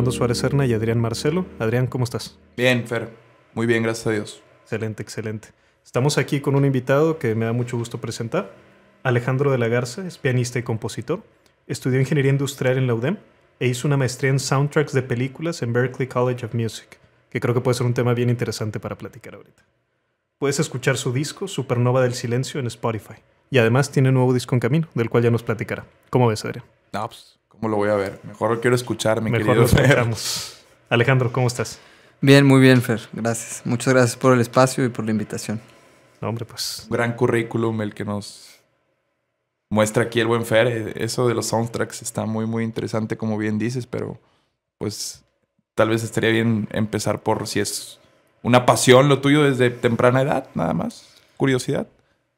Fernando Suárez Cerna y Adrián Marcelo. Adrián, ¿cómo estás? Bien, Fer. Muy bien, gracias a Dios. Excelente, excelente. Estamos aquí con un invitado que me da mucho gusto presentar. Alejandro de la Garza es pianista y compositor. Estudió ingeniería industrial en la UDEM e hizo una maestría en soundtracks de películas en Berklee College of Music, que creo que puede ser un tema bien interesante para platicar ahorita. Puedes escuchar su disco, Supernova del Silencio, en Spotify. Y además tiene un nuevo disco en camino, del cual ya nos platicará. ¿Cómo ves, Adrián? Pues, ¿Cómo lo voy a ver? Mejor lo quiero escuchar, mi Mejor querido Fer. Alejandro, ¿cómo estás? Bien, muy bien, Fer. Gracias. Muchas gracias por el espacio y por la invitación. hombre, pues. gran currículum el que nos muestra aquí el buen Fer. Eh, eso de los soundtracks está muy, muy interesante, como bien dices, pero pues tal vez estaría bien empezar por si es una pasión lo tuyo desde temprana edad, nada más. Curiosidad.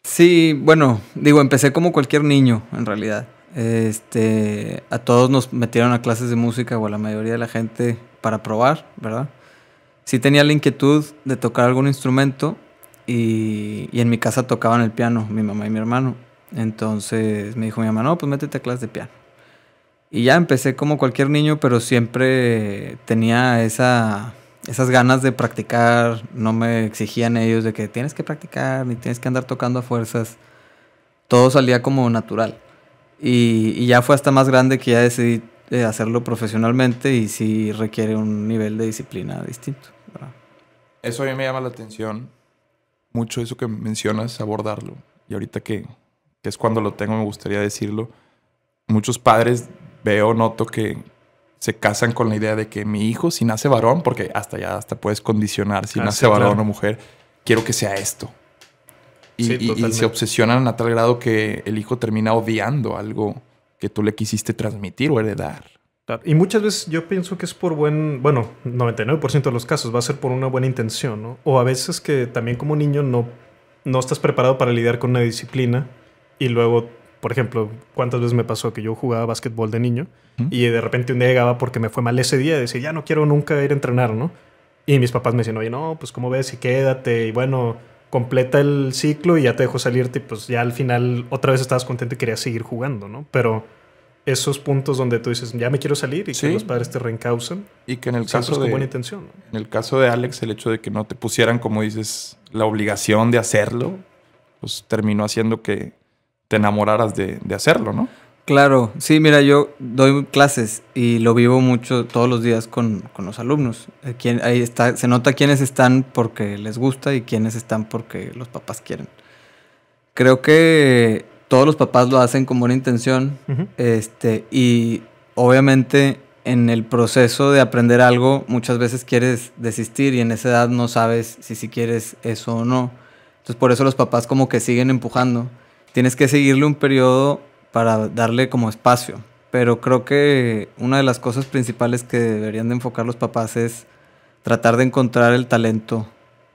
Sí, bueno, digo, empecé como cualquier niño, en realidad. Este, a todos nos metieron a clases de música o a la mayoría de la gente para probar, ¿verdad? Sí tenía la inquietud de tocar algún instrumento y, en mi casa tocaban el piano, mi mamá y mi hermano. Entonces me dijo mi mamá, no, pues métete a clases de piano. Y ya empecé como cualquier niño, pero siempre tenía esas ganas de practicar. No me exigían ellos de que tienes que practicar ni tienes que andar tocando a fuerzas. Todo salía como natural. Y, ya fue hasta más grande que ya decidí eh, hacerlo profesionalmente y sí requiere un nivel de disciplina distinto. Eso a mí me llama la atención, mucho eso que mencionas, abordarlo. Y ahorita que, es cuando lo tengo, me gustaría decirlo. Muchos padres veo, noto que se casan con la idea de que mi hijo, si nace varón, porque hasta ya hasta puedes condicionar si ah, nace varón o mujer, quiero que sea esto y, se obsesionan a tal grado que el hijo termina odiando algo que tú le quisiste transmitir o heredar. Y muchas veces yo pienso que es por buen, bueno, 99% de los casos va a ser por una buena intención, ¿no? O a veces que también como niño no, no estás preparado para lidiar con una disciplina y luego, por ejemplo, cuántas veces me pasó que yo jugaba básquetbol de niño y de repente un día llegaba porque me fue mal ese día y decía, ya no quiero nunca ir a entrenar, ¿no? Y mis papás me decían, oye, no, pues cómo ves y quédate y bueno, completa el ciclo y ya te dejó salirte y pues ya al final otra vez estabas contento y querías seguir jugando, ¿no? Pero esos puntos donde tú dices, ya me quiero salir y que los padres te reencausan. Y que en el caso de... Buena intención, En el caso de Alex, el hecho de que no te pusieran, como dices, la obligación de hacerlo, pues terminó haciendo que te enamoraras de, de hacerlo, ¿no? Claro, sí, mira, yo doy clases y lo vivo mucho todos los días con, los alumnos. Aquí, eh, ahí está, se nota quiénes están porque les gusta y quiénes están porque los papás quieren. Creo que todos los papás lo hacen con buena intención este, y obviamente en el proceso de aprender algo muchas veces quieres desistir y en esa edad no sabes si, si quieres eso o no. Entonces por eso los papás como que siguen empujando. Tienes que seguirle un periodo para darle como espacio. Pero creo que una de las cosas principales que deberían de enfocar los papás es tratar de encontrar el talento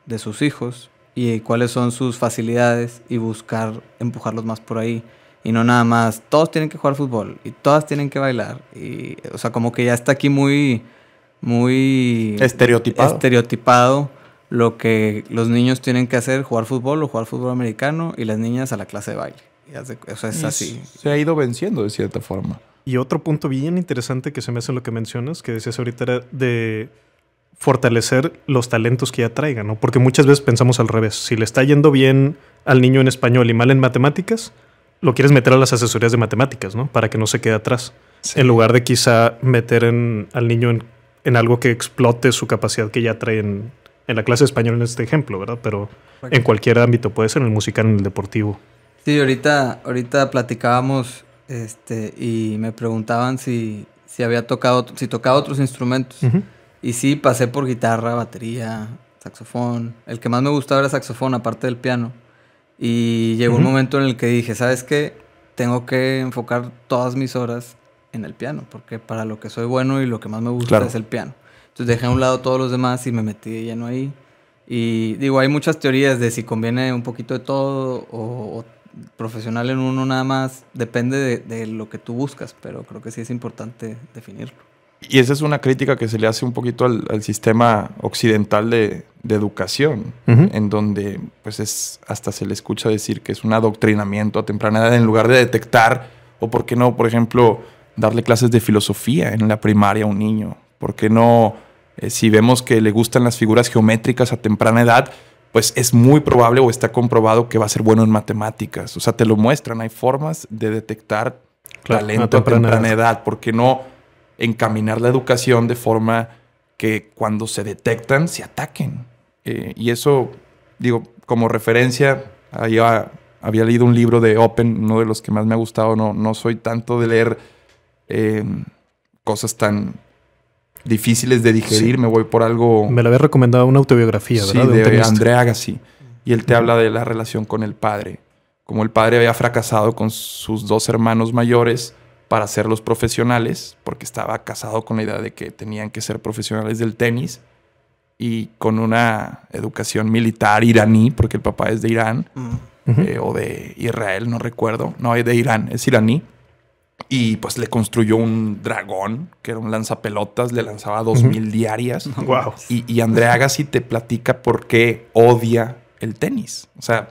de sus hijos y cuáles son sus facilidades y buscar empujarlos más por ahí. Y no nada más, todos tienen que jugar fútbol y todas tienen que bailar. Y, o sea, como que ya está aquí muy, muy... Estereotipado. Estereotipado lo que los niños tienen que hacer, jugar fútbol o jugar fútbol americano y las niñas a la clase de baile es así. Se ha ido venciendo de cierta forma. Y otro punto bien interesante que se me hace en lo que mencionas, que decías ahorita, era de fortalecer los talentos que ya traigan, ¿no? Porque muchas veces pensamos al revés. Si le está yendo bien al niño en español y mal en matemáticas, lo quieres meter a las asesorías de matemáticas, ¿no? Para que no se quede atrás. En lugar de quizá meter en, al niño en, algo que explote su capacidad que ya trae en, la clase de español en este ejemplo, ¿verdad? Pero en cualquier ámbito, puede ser en el musical, en el deportivo. Sí, ahorita, ahorita platicábamos este, y me preguntaban si, si había tocado, si tocaba otros instrumentos. Y sí, pasé por guitarra, batería, saxofón. El que más me gustaba era saxofón, aparte del piano. Y llegó un momento en el que dije, ¿sabes qué? Tengo que enfocar todas mis horas en el piano, porque para lo que soy bueno y lo que más me gusta es el piano. Entonces dejé a un lado todos los demás y me metí de lleno ahí. Y digo, hay muchas teorías de si conviene un poquito de todo o, o profesional en uno nada más depende de, lo que tú buscas, pero creo que sí es importante definirlo. Y esa es una crítica que se le hace un poquito al, sistema occidental de, educación, en donde pues es hasta se le escucha decir que es un adoctrinamiento a temprana edad en lugar de detectar, o por qué no, por ejemplo, darle clases de filosofía en la primaria a un niño, por qué no, eh, si vemos que le gustan las figuras geométricas a temprana edad, pues es muy probable o está comprobado que va a ser bueno en matemáticas. O sea, te lo muestran, hay formas de detectar talento a temprana, edad. ¿Por qué no encaminar la educación de forma que cuando se detectan se ataquen? Eh, y eso, digo, como referencia, había, había leído un libro de Open, uno de los que más me ha gustado, no, no soy tanto de leer eh, cosas tan difíciles de digerir, me voy por algo... Me lo había recomendado una autobiografía, ¿verdad? Sí, de, Andrea André Agassi. Y él te habla de la relación con el padre. Como el padre había fracasado con sus dos hermanos mayores para ser los profesionales, porque estaba casado con la idea de que tenían que ser profesionales del tenis y con una educación militar iraní, porque el papá es de Irán mm. eh, o de Israel, no recuerdo. No, es de Irán, es iraní. Y pues le construyó un dragón, que era un lanzapelotas, le lanzaba dos mil diarias. Y, y Andrea Agassi te platica por qué odia el tenis. O sea,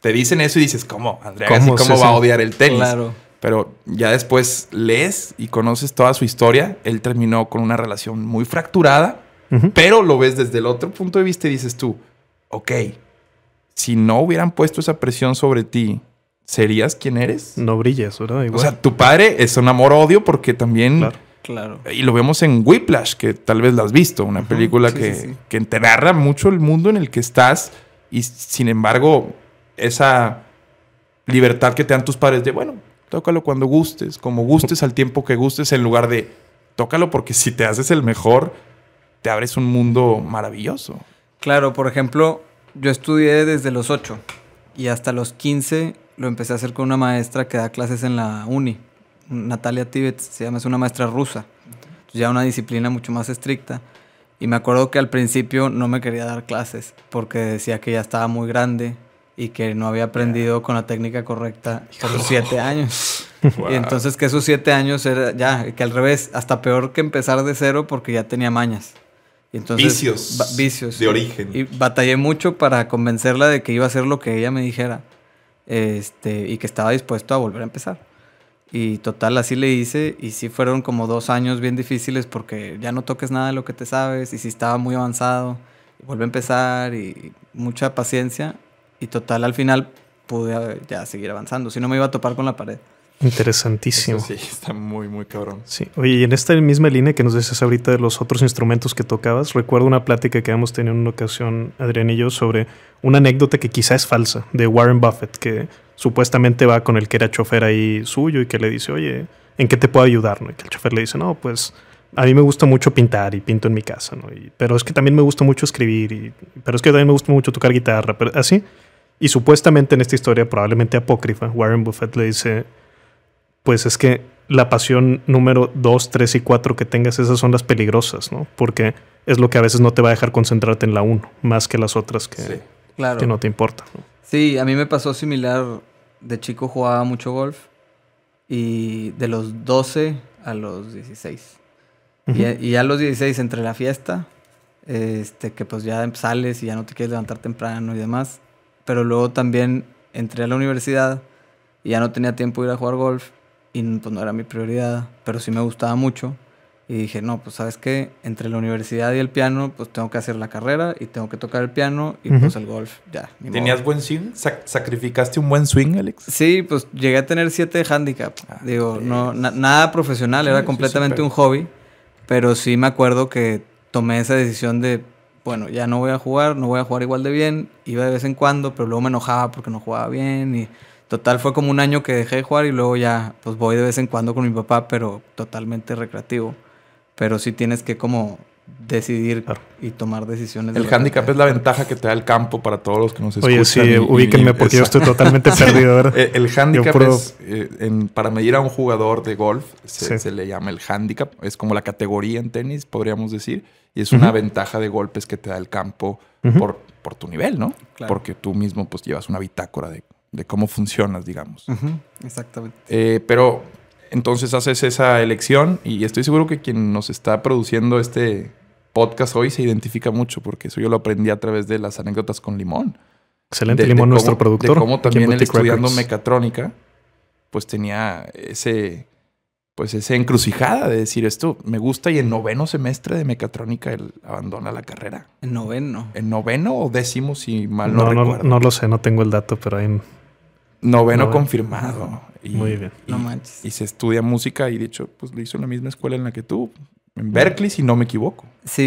te dicen eso y dices, ¿cómo? Andrea Agassi, ¿cómo, va a odiar el tenis? Claro. Pero ya después lees y conoces toda su historia. Él terminó con una relación muy fracturada, pero lo ves desde el otro punto de vista y dices tú, ok, si no hubieran puesto esa presión sobre ti serías quien eres. No brillas, ¿verdad? O sea, tu padre es un amor-odio porque también... Claro. Claro. Y lo vemos en Whiplash, que tal vez lo has visto, una película que, sí, mucho el mundo en el que estás y sin embargo esa libertad que te dan tus padres de, bueno, tócalo cuando gustes, como gustes, al tiempo que gustes, en lugar de, tócalo porque si te haces el mejor, te abres un mundo maravilloso. Claro, por ejemplo, yo estudié desde los 8 y hasta los 15 lo empecé a hacer con una maestra que da clases en la uni, Natalia Tibet, se llama, es una maestra rusa. ya una disciplina mucho más estricta. Y me acuerdo que al principio no me quería dar clases porque decía que ya estaba muy grande y que no había aprendido con la técnica correcta por los siete años. Y entonces que esos siete años era ya, que al revés, hasta peor que empezar de cero porque ya tenía mañas. Y entonces, vicios. Vicios. De origen. Y batallé mucho para convencerla de que iba a hacer lo que ella me dijera este, y que estaba dispuesto a volver a empezar. Y total, así le hice y sí fueron como dos años bien difíciles porque ya no toques nada de lo que te sabes y si estaba muy avanzado, vuelve a empezar y mucha paciencia y total, al final pude ya seguir avanzando, si no me iba a topar con la pared. Interesantísimo. sí, está muy, muy cabrón. Sí. Oye, y en esta misma línea que nos decías ahorita de los otros instrumentos que tocabas, recuerdo una plática que habíamos tenido en una ocasión, Adrián y yo, sobre una anécdota que quizá es falsa de Warren Buffett, que supuestamente va con el que era chofer ahí suyo y que le dice, oye, ¿en qué te puedo ayudar? ¿No? Y que el chofer le dice, no, pues a mí me gusta mucho pintar y pinto en mi casa, ¿no? Y, pero es que también me gusta mucho escribir, y, pero es que también me gusta mucho tocar guitarra, pero así. Y supuestamente en esta historia, probablemente apócrifa, Warren Buffett le dice pues es que la pasión número 2, 3 y 4 que tengas, esas son las peligrosas, ¿no? Porque es lo que a veces no te va a dejar concentrarte en la 1, más que las otras que, no te importa. Sí, a mí me pasó similar. De chico jugaba mucho golf y de los 12 a los 16. y, ya a los 16 entre la fiesta, este, que pues ya sales y ya no te quieres levantar temprano y demás. Pero luego también entré a la universidad y ya no tenía tiempo de ir a jugar golf y pues no era mi prioridad, pero sí me gustaba mucho. Y dije, no, pues sabes qué? entre la universidad y el piano, pues tengo que hacer la carrera y tengo que tocar el piano y pues el golf, ya. ¿Tenías buen swing? ¿Sacrificaste un buen swing, Alex? Sí, pues llegué a tener siete de handicap. Ah, Digo, no, nada profesional, era completamente un hobby, pero sí me acuerdo que tomé esa decisión de, bueno, ya no voy a jugar, no voy a jugar igual de bien, iba de vez en cuando, pero luego me enojaba porque no jugaba bien y Total, fue como un año que dejé de jugar y luego ya, pues voy de vez en cuando con mi papá, pero totalmente recreativo. Pero sí tienes que como decidir y tomar decisiones. El handicap es la ventaja que te da el campo para todos los que nos escuchan. Oye, sí, porque yo estoy totalmente perdido. Eh, el, el, handicap eh, para medir a un jugador de golf, se, le llama el handicap. Es como la categoría en tenis, podríamos decir. Y es una ventaja de golpes que te da el campo por, por tu nivel, ¿no? Porque tú mismo pues llevas una bitácora de de cómo funcionas, digamos. Exactamente. Eh, pero entonces haces esa elección y estoy seguro que quien nos está produciendo este podcast hoy se identifica mucho porque eso yo lo aprendí a través de las anécdotas con Limón. Excelente, Limón, nuestro productor. De cómo también él estudiando mecatrónica, pues tenía ese, pues esa encrucijada de decir esto me gusta y en noveno semestre de mecatrónica él abandona la carrera. ¿En noveno? ¿En noveno o décimo si mal no, no recuerdo? No, no lo sé, no tengo el dato, pero ahí Noveno, confirmado. Y, Muy bien. Y, Y se estudia música y de hecho, pues lo hizo en la misma escuela en la que tú. En mm. Berkeley, si no me equivoco. Sí.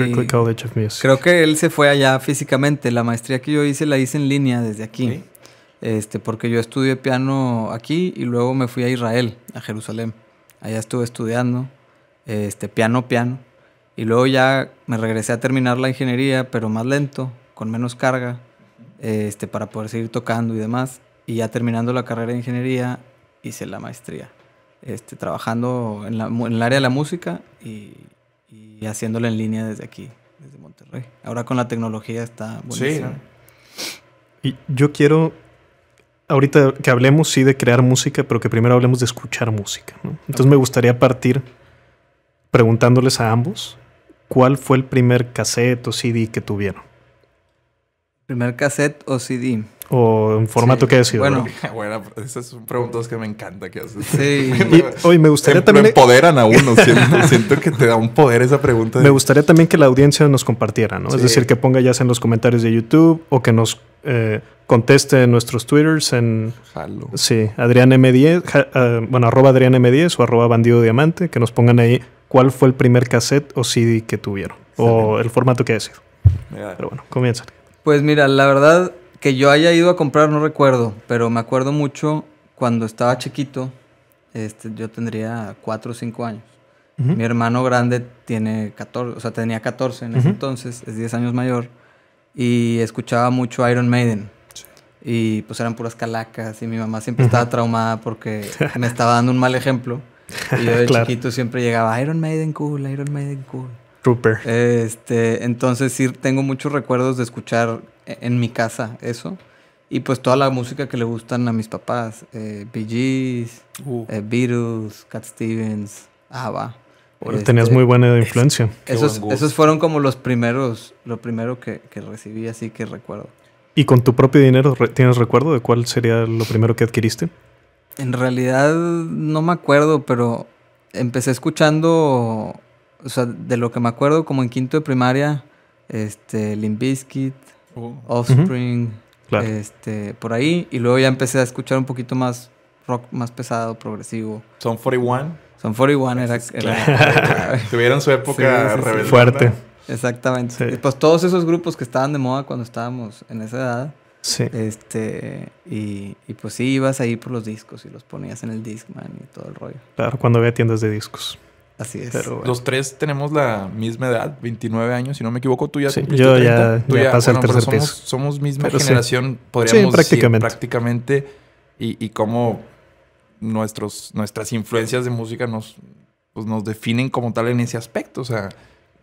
Creo que él se fue allá físicamente. La maestría que yo hice la hice en línea desde aquí. Este, porque yo estudié piano aquí y luego me fui a Israel, a Jerusalén. Allá estuve estudiando este, piano, piano. Y luego ya me regresé a terminar la ingeniería, pero más lento, con menos carga, este, para poder seguir tocando y demás y ya terminando la carrera de ingeniería hice la maestría, este, trabajando en, la, en el área de la música y, haciéndola en línea desde aquí, desde Monterrey. Ahora con la tecnología está buenísima. Sí. Y yo quiero, ahorita que hablemos sí de crear música, pero que primero hablemos de escuchar música. Entonces me gustaría partir preguntándoles a ambos cuál fue el primer cassette o CD que tuvieron. ¿Primer cassette o CD? ¿O en formato que ha Bueno, bueno, esas son preguntas que me encanta que haces. Sí. hoy me gustaría también... empoderan a uno. Siento, que te da un poder esa pregunta. Me gustaría también que la audiencia nos compartiera, ¿no? Es decir, que ponga ya en los comentarios de YouTube o que nos eh, conteste en nuestros twitters en... Sí, Adrián M10... Eh, bueno, arroba Adrián M10 o arroba Bandido Diamante. Que nos pongan ahí cuál fue el primer cassette o CD que tuvieron. O el formato que ha sido. Pero bueno, comienzan. Pues mira, la verdad que yo haya ido a comprar no recuerdo, pero me acuerdo mucho cuando estaba chiquito, este, yo tendría 4 o 5 años. Mi hermano grande tiene 14, o sea, tenía 14 en ese entonces, es 10 años mayor, y escuchaba mucho Iron Maiden. Y pues eran puras calacas y mi mamá siempre estaba traumada porque me estaba dando un mal ejemplo. Y yo de chiquito siempre llegaba, Iron Maiden cool, Iron Maiden cool. Trooper. Este, entonces sí tengo muchos recuerdos de escuchar e-, en mi casa eso. Y pues toda la música que le gustan a mis papás. Eh, Bee Gees, uh. eh, Beatles, Cat Stevens, Ava tenías este, muy buena influencia. esos, fueron como los primeros, lo primero que, que recibí, así que recuerdo. ¿Y con tu propio dinero tienes recuerdo de cuál sería lo primero que adquiriste? En realidad no me acuerdo, pero empecé escuchando o sea, de lo que me acuerdo, como en quinto de primaria, este, Limp Bizkit, oh. Offspring, este, por ahí. Y luego ya empecé a escuchar un poquito más rock más pesado, progresivo. ¿Son 41? Son 41 era... Pues, era Tuvieron su época Fuerte. Exactamente. pues todos esos grupos que estaban de moda cuando estábamos en esa edad. Sí. Este, y, y, pues sí, ibas ahí por los discos y los ponías en el Discman y todo el rollo. Claro, cuando había tiendas de discos. Así es. Los tres tenemos la misma edad, 29 años, si no me equivoco, tú ya sí, 30? tú ya, bueno, el tercer somos, Somos misma generación, podríamos sí, prácticamente. prácticamente y, cómo nuestros, nuestras influencias de música nos, pues, nos definen como tal en ese aspecto. O sea,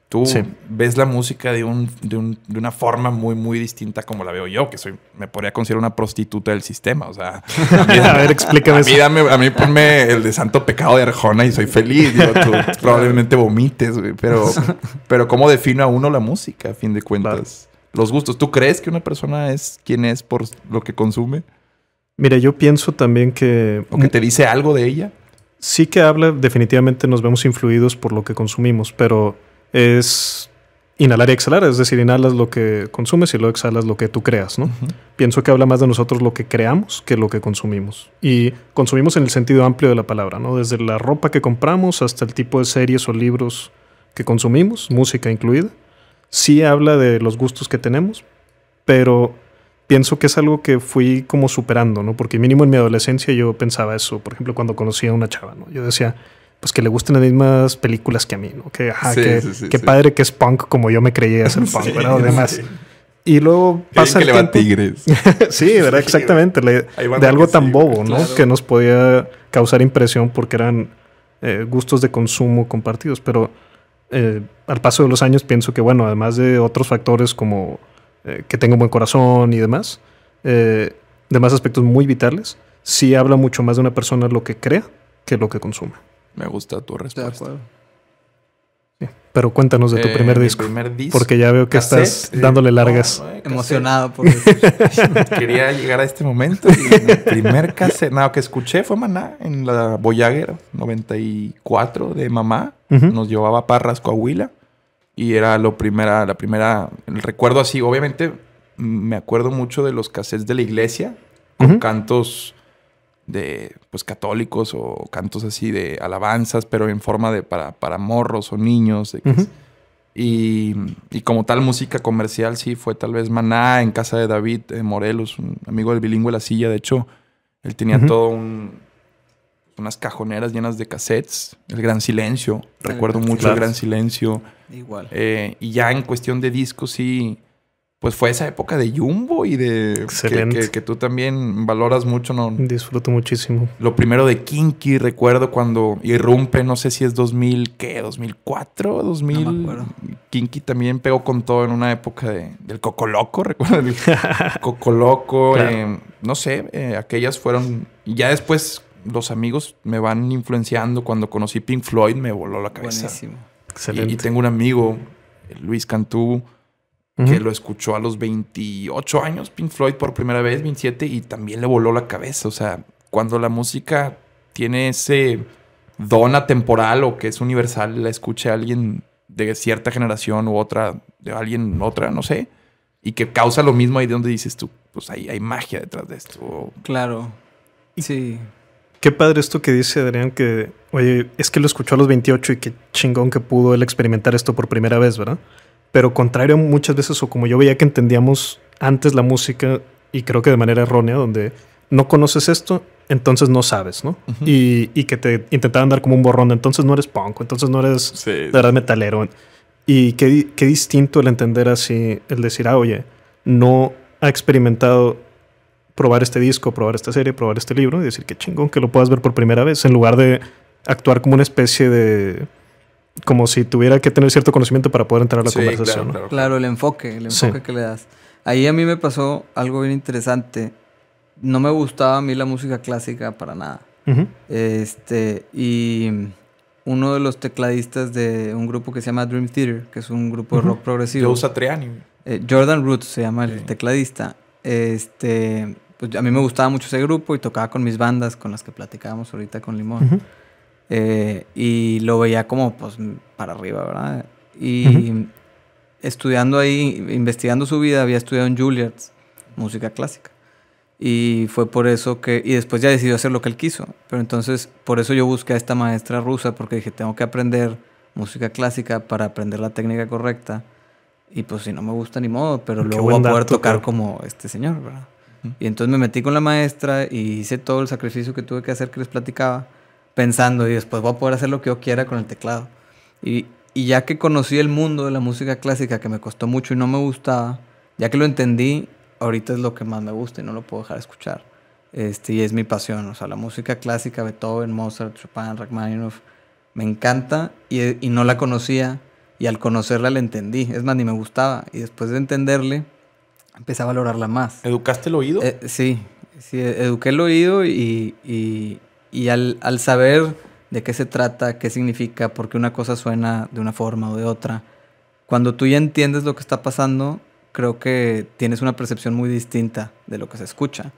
Tú ves la música de, un, de, una forma muy, muy distinta como la veo yo, que soy, me podría considerar una prostituta del sistema. O sea, a, ver, explícame eso. a mí ponme el de Santo Pecado de Arjona y soy feliz. tú probablemente vomites, pero, pero ¿cómo defino a uno la música, a fin de cuentas? Los gustos. ¿Tú crees que una persona es quien es por lo que consume? Mira, yo pienso también que... ¿O que te dice algo de ella? Sí que habla, definitivamente nos vemos influidos por lo que consumimos, pero es inhalar y exhalar, es decir, inhalas lo que consumes y luego exhalas lo que tú creas, ¿no? Pienso que habla más de nosotros lo que creamos que lo que consumimos. Y consumimos en el sentido amplio de la palabra, ¿no? Desde la ropa que compramos hasta el tipo de series o libros que consumimos, música incluida. Sí habla de los gustos que tenemos, pero pienso que es algo que fui como superando, ¿no? Porque mínimo en mi adolescencia yo pensaba eso, por ejemplo, cuando conocía a una chava, ¿no? Yo decía, pues que le gusten las mismas películas que a mí, ¿no? Que, que, padre que es punk como yo me creía ser punk, ¿verdad? O Y luego pasa que el le tigres. sí, ¿verdad? Exactamente. de algo tan bobo, ¿no? Que nos podía causar impresión porque eran eh, gustos de consumo compartidos. Pero eh, al paso de los años pienso que, bueno, además de otros factores como eh, que tengo buen corazón y demás, demás aspectos muy vitales, sí habla mucho más de una persona lo que crea que lo que consume. Me gusta tu respuesta. Pero cuéntanos de tu eh, primer, disco, Porque ya veo que estás dándole largas. Eh, Emocionado porque Quería llegar a este momento. Y mi primer cassette, nada, que escuché fue Maná en la Voyager 94 de mamá. Nos llevaba a Parras, Coahuila. Y era lo primera, la primera. El recuerdo así, obviamente, me acuerdo mucho de los cassettes de la iglesia con cantos de pues católicos o cantos así de alabanzas, pero en forma de para, morros o niños. y, como tal música comercial, sí, fue tal vez Maná en casa de David eh, Morelos, un amigo del bilingüe La Silla. De hecho, él tenía todo un, unas cajoneras llenas de cassettes. El Gran Silencio, ah, recuerdo mucho el Gran Silencio. Igual. Eh, y ya en cuestión de discos, sí pues fue esa época de Jumbo y de Excelente. Que, tú también valoras mucho, ¿no? Disfruto muchísimo. Lo primero de Kinky, recuerdo cuando irrumpe, no sé si es 2000, ¿qué? 2004, 2000. No me Kinky también pegó con todo en una época de, del loco, recuerdo. El Cocoloco, eh, no sé, eh, aquellas fueron. Ya después los amigos me van influenciando. Cuando conocí Pink Floyd me voló la cabeza. Buenísimo. Excelente. y tengo un amigo, Luis Cantú que lo escuchó a los 28 años, Pink Floyd por primera vez, 27, y también le voló la cabeza. O sea, cuando la música tiene ese don atemporal o que es universal, la escucha alguien de cierta generación u otra, de alguien otra, no sé, y que causa lo mismo ahí de donde dices tú, pues ahí hay magia detrás de esto. Claro. Sí. Qué padre esto que dice Adrián, que, oye, es que lo escuchó a los 28 y qué chingón que pudo él experimentar esto por primera vez, ¿verdad? pero contrario muchas veces, o como yo veía que entendíamos antes la música, y creo que de manera errónea, donde no conoces esto, entonces no sabes, ¿no? y, y, que te intentaban dar como un borrón, entonces no eres punk, entonces no eres verdad metalero. Y qué, qué, distinto el entender así, el decir, ah, oye, no ha experimentado probar este disco, probar esta serie, probar este libro, y decir, qué chingón que lo puedas ver por primera vez, en lugar de actuar como una especie de como si tuviera que tener cierto conocimiento para poder entrar a la conversación. Claro, el enfoque, el enfoque que le das. Ahí a mí me pasó algo bien interesante. No me gustaba a mí la música clásica para nada. Este, y uno de los tecladistas de un grupo que se llama Dream Theater, que es un grupo de rock progresivo. Yo usa Triani. Eh, Jordan Root se llama el tecladista. Este, pues a mí me gustaba mucho ese grupo y tocaba con mis bandas con las que platicábamos ahorita con Limón. Eh, y lo veía como pues para arriba, ¿verdad? Y estudiando ahí, investigando su vida, había estudiado en Juilliard música clásica. Y fue por eso que, y después ya decidió hacer lo que él quiso. Pero entonces, por eso yo busqué a esta maestra rusa, porque dije, tengo que aprender música clásica para aprender la técnica correcta. Y pues si no me gusta ni modo, pero luego voy a poder tocar como este señor, ¿verdad? Y entonces me metí con la maestra y hice todo el sacrificio que tuve que hacer que les platicaba pensando y después voy a poder hacer lo que yo quiera con el teclado. Y, ya que conocí el mundo de la música clásica, que me costó mucho y no me gustaba, ya que lo entendí, ahorita es lo que más me gusta y no lo puedo dejar de escuchar. Este, y es mi pasión, o sea, la música clásica, Beethoven, Mozart, Chopin, Rachmaninoff, me encanta y, no la conocía y al conocerla la entendí, es más, ni me gustaba y después de entenderle empecé a valorarla más. ¿Educaste el oído? Eh, sí, sí, eduqué el oído y, y al, saber de qué se trata, qué significa, por qué una cosa suena de una forma o de otra, cuando tú ya entiendes lo que está pasando, creo que tienes una percepción muy distinta de lo que se escucha.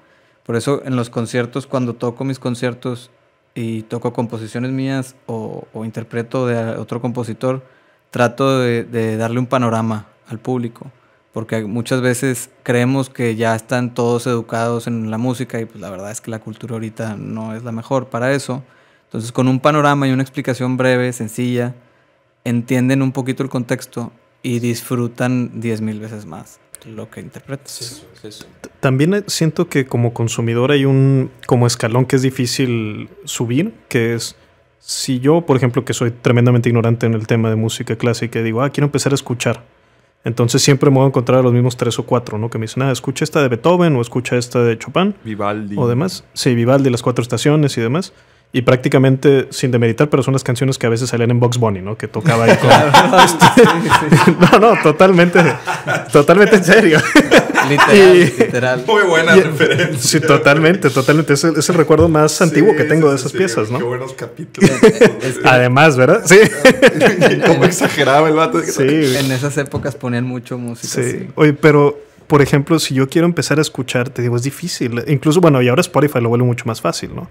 Por eso en los conciertos, cuando toco mis conciertos y toco composiciones mías o, interpreto de otro compositor, trato de darle un panorama al público porque muchas veces creemos que ya están todos educados en la música y pues la verdad es que la cultura ahorita no es la mejor para eso. Entonces con un panorama y una explicación breve, sencilla, entienden un poquito el contexto y disfrutan 10.000 veces más lo que interpretas. También siento que como consumidor hay un como escalón que es difícil subir, que es si yo, por ejemplo, que soy tremendamente ignorante en el tema de música clásica, digo, ah, quiero empezar a escuchar entonces siempre me voy a encontrar a los mismos tres o cuatro, ¿no? Que me dicen, ah, escucha esta de Beethoven o escucha esta de Chopin. Vivaldi. O demás. Sí, Vivaldi, las cuatro estaciones y demás y prácticamente sin demeritar, pero son las canciones que a veces salían en Box Bunny, ¿no? Que tocaba ahí con... Este, no, no, totalmente, totalmente en serio. Literal, literal. Muy buena referencia. Sí, totalmente, totalmente. Es el, recuerdo más antiguo que tengo de esas piezas, ¿no? Qué buenos capítulos. Además, ¿verdad? Sí. Como exageraba el vato. Sí. En esas épocas ponían mucho música. Sí. Oye, pero por ejemplo, si yo quiero empezar a escuchar, te digo, es difícil. Incluso, bueno, y ahora Spotify lo vuelve mucho más fácil, ¿no?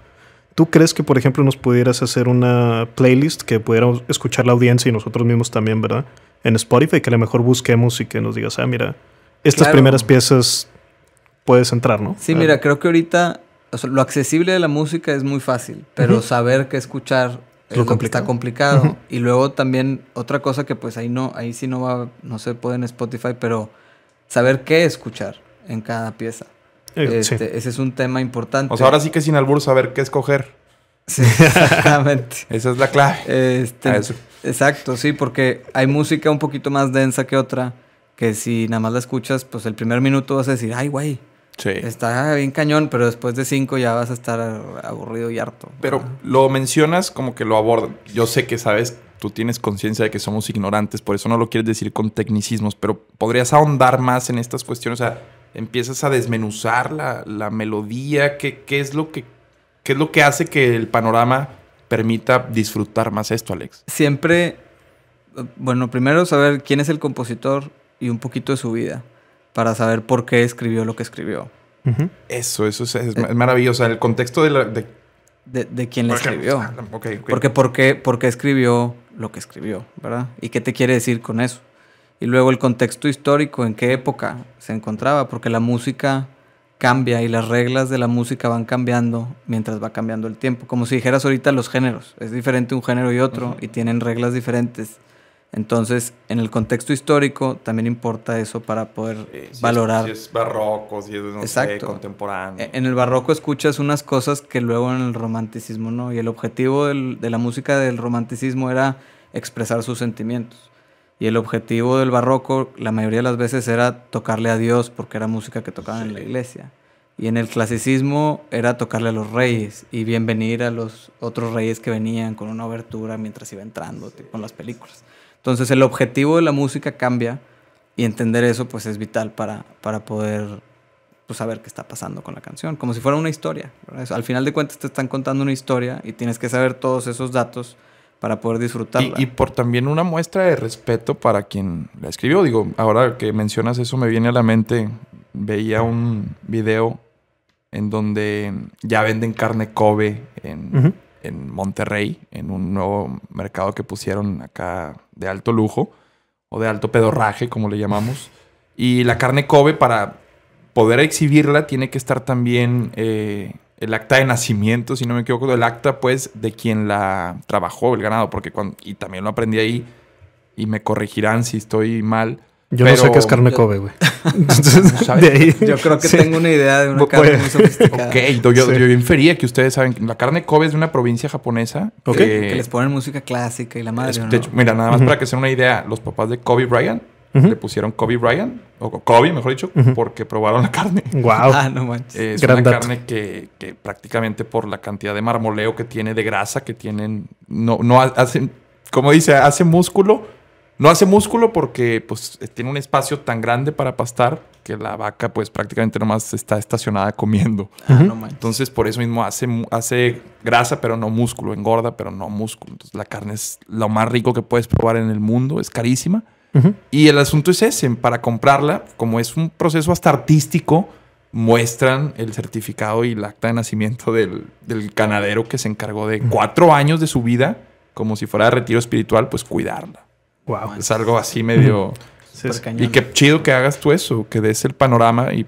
¿Tú crees que, por ejemplo, nos pudieras hacer una playlist que pudiéramos escuchar la audiencia y nosotros mismos también, ¿verdad? En Spotify, que a lo mejor busquemos y que nos digas, ah, mira, estas primeras piezas puedes entrar, ¿no? Sí, mira, creo que ahorita lo accesible de la música es muy fácil, pero saber qué escuchar está complicado. Y luego también otra cosa que pues ahí no, ahí sí no va, no se puede en Spotify, pero saber qué escuchar en cada pieza. Eh, este, ese es un tema importante. O sea, ahora sí que sin albur saber qué escoger. exactamente. Esa es la clave. Este, Exacto, sí, porque hay música un poquito más densa que otra, que si nada más la escuchas, pues el primer minuto vas a decir, ay, güey. Está bien cañón, pero después de cinco ya vas a estar aburrido y harto. Pero lo mencionas como que lo abordan. Yo sé que sabes, tú tienes conciencia de que somos ignorantes, por eso no lo quieres decir con tecnicismos, pero podrías ahondar más en estas cuestiones. O sea, empiezas a desmenuzar la, melodía, qué, qué, es lo que, es lo que hace que el panorama permita disfrutar más esto, Alex. Siempre, bueno, primero saber quién es el compositor y un poquito de su vida, para saber por qué escribió lo que escribió. Eso, eso eh, es, maravilloso. El contexto de, de... quién le escribió. Ah, Porque, ¿por qué, por qué escribió lo que escribió, ¿verdad? ¿Y qué te quiere decir con eso? y luego el contexto histórico, en qué época se encontraba, porque la música cambia y las reglas de la música van cambiando mientras va cambiando el tiempo. Como si dijeras ahorita los géneros, es diferente un género y otro y tienen reglas diferentes. Entonces, en el contexto histórico también importa eso para poder eh, valorar. si es barroco, si es no Exacto. Sé, contemporáneo. E-, en el barroco escuchas unas cosas que luego en el romanticismo no. Y el objetivo de la música del romanticismo era expresar sus sentimientos. Y el objetivo del barroco, la mayoría de las veces, era tocarle a Dios, porque era música que tocaban en la iglesia. Y en el clasicismo era tocarle a los reyes y bienvenir a los otros reyes que venían con una abertura mientras iba entrando, con las películas. Entonces el objetivo de la música cambia y entender eso pues es vital para, para poder pues, saber qué está pasando con la canción, como si fuera una historia. Al final de cuentas te están contando una historia y tienes que saber todos esos datos para poder disfrutarla. Y, por también una muestra de respeto para quien la escribió. Digo, ahora que mencionas eso me viene a la mente, veía un video en donde ya venden carne Kobe en, Monterrey, en un nuevo mercado que pusieron acá de alto lujo o de alto pedorraje, como le llamamos. Y la carne Kobe para poder exhibirla tiene que estar también... Eh, el acta de nacimiento, si no me equivoco, el acta pues de quien la trabajó el ganado, porque cuando, y también lo aprendí ahí y me corregirán si estoy mal. Yo no sé qué es carne Kobe, güey. Yo... yo creo que tengo una idea de una carne muy sofisticada. Ok, yo, infería que ustedes saben que la carne Kobe es de una provincia japonesa. Que, les ponen música clásica y la madre. mira, nada más para que sea una idea, los papás de Kobe Bryant le pusieron Kobe Bryant, o Kobe, mejor dicho, porque probaron la carne. Ah, es una carne que, que, prácticamente por la cantidad de marmoleo que tiene, de grasa que tienen, no, no hacen, como dice, hace músculo. No hace músculo porque pues, tiene un espacio tan grande para pastar que la vaca pues prácticamente nomás está estacionada comiendo. Ah, Entonces por eso mismo hace, hace grasa pero no músculo, engorda pero no músculo. Entonces la carne es lo más rico que puedes probar en el mundo, es carísima y el asunto es ese, para comprarla, como es un proceso hasta artístico, muestran el certificado y el acta de nacimiento del, del ganadero que se encargó de cuatro años de su vida, como si fuera de retiro espiritual, pues cuidarla. Es algo así medio... Y qué chido que hagas tú eso, que des el panorama y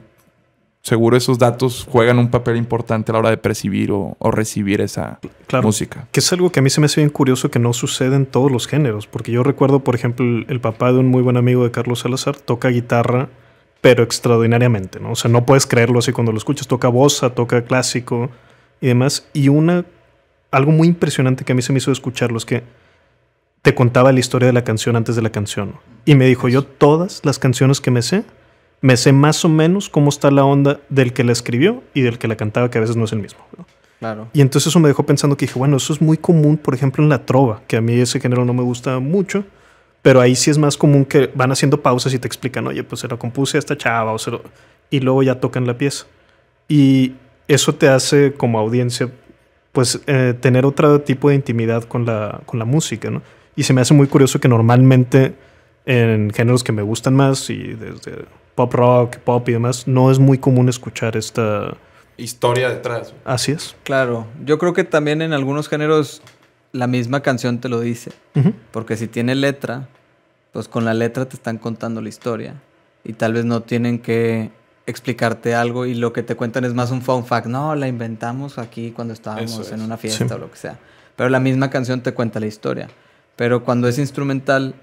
seguro esos datos juegan un papel importante a la hora de percibir o, recibir esa claro, música. Que es algo que a mí se me hace bien curioso que no sucede en todos los géneros, porque yo recuerdo, por ejemplo, el, papá de un muy buen amigo de Carlos Salazar toca guitarra, pero extraordinariamente, ¿no? O sea, no puedes creerlo así cuando lo escuchas, toca bossa, toca clásico y demás. Y una, algo muy impresionante que a mí se me hizo escucharlo es que te contaba la historia de la canción antes de la canción. Y me dijo, yo todas las canciones que me sé me sé más o menos cómo está la onda del que la escribió y del que la cantaba, que a veces no es el mismo. Claro. Y entonces eso me dejó pensando que dije, bueno, eso es muy común, por ejemplo, en la trova, que a mí ese género no me gusta mucho, pero ahí sí es más común que van haciendo pausas y te explican, oye, pues se lo compuse a esta chava, o se lo... y luego ya tocan la pieza. Y eso te hace como audiencia, pues, eh, tener otro tipo de intimidad con la, con la música, ¿no? Y se me hace muy curioso que normalmente en géneros que me gustan más y desde pop rock, pop y demás, no es muy común escuchar esta historia detrás. Así es. Claro, yo creo que también en algunos géneros la misma canción te lo dice, porque si tiene letra, pues con la letra te están contando la historia y tal vez no tienen que explicarte algo y lo que te cuentan es más un fun fact, no, la inventamos aquí cuando estábamos en una fiesta o lo que sea, pero la misma canción te cuenta la historia, pero cuando es instrumental,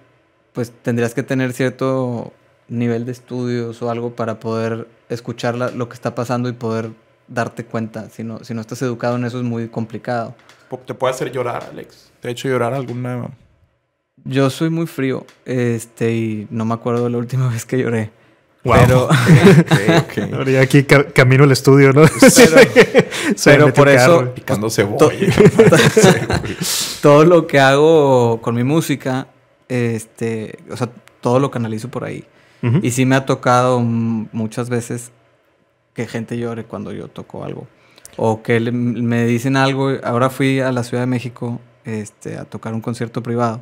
pues tendrías que tener cierto nivel de estudios o algo para poder escuchar lo que está pasando y poder darte cuenta. Si no, si no estás educado en eso es muy complicado. Te puede hacer llorar, Alex. ¿Te ha hecho llorar alguna? Yo soy muy frío, este, y no me acuerdo de la última vez que lloré. Pero aquí camino al estudio, ¿no? Pero, por eso picando cebolla. todo lo que hago con mi música, este, o sea, todo lo canalizo por ahí. Y sí me ha tocado muchas veces que gente llore cuando yo toco algo. O que me dicen algo. Ahora fui a la Ciudad de México este, a tocar un concierto privado.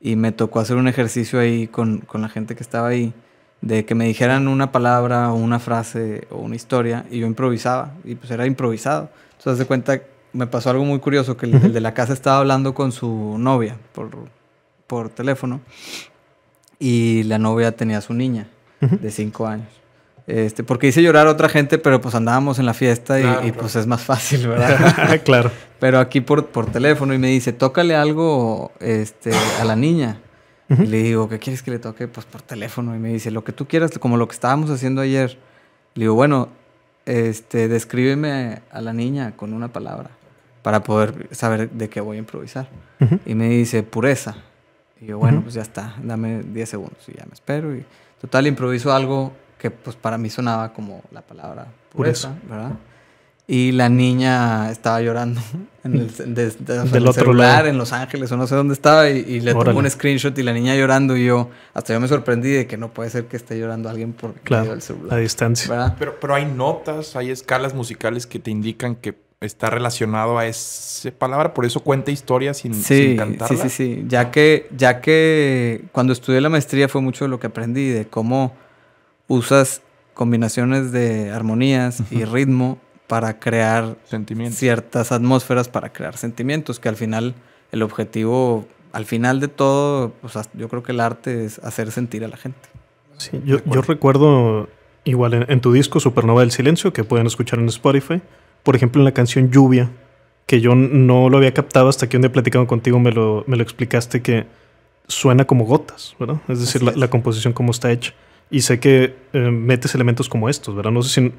Y me tocó hacer un ejercicio ahí con, con la gente que estaba ahí de que me dijeran una palabra o una frase o una historia y yo improvisaba y pues era improvisado. Entonces de cuenta me pasó algo muy curioso que el, el, de la casa estaba hablando con su novia por, por teléfono y la novia tenía a su niña de 5 años. Este, porque hice llorar a otra gente, pero pues andábamos en la fiesta y, pues es más fácil, ¿verdad? claro. Pero aquí por, por teléfono y me dice, tócale algo este, a la niña. Y le digo, ¿qué quieres que le toque? Pues por teléfono. Y me dice, lo que tú quieras, como lo que estábamos haciendo ayer. Le digo, bueno, este, descríbeme a la niña con una palabra para poder saber de qué voy a improvisar. Y me dice, pureza. Y yo, bueno, pues ya está, dame 10 segundos y ya me espero. Y total, improviso algo que pues para mí sonaba como la palabra pureza, ¿verdad? Y la niña estaba llorando en el, otro celular, en Los Ángeles, o no sé dónde estaba, y, le tomó un screenshot y la niña llorando. Y yo, hasta yo me sorprendí de que no puede ser que esté llorando alguien por claro, el A distancia. Pero, pero, hay notas, hay escalas musicales que te indican que está relacionado a esa palabra, por eso cuenta historias sin, sí, Sí, sí, sí, ya que, ya que cuando estudié la maestría fue mucho de lo que aprendí, de cómo usas combinaciones de armonías y ritmo para crear sentimientos, ciertas atmósferas, para crear sentimientos, que al final el objetivo, al final de todo, pues, yo creo que el arte es hacer sentir a la gente. Sí, yo, recuerdo igual en tu disco Supernova del Silencio, que pueden escuchar en Spotify, por ejemplo, en la canción Lluvia, que yo no lo había captado hasta que un día platicando contigo me lo, explicaste que suena como gotas, ¿verdad? Es decir, la, composición como está hecha. Y sé que eh, metes elementos como estos, ¿verdad? No sé si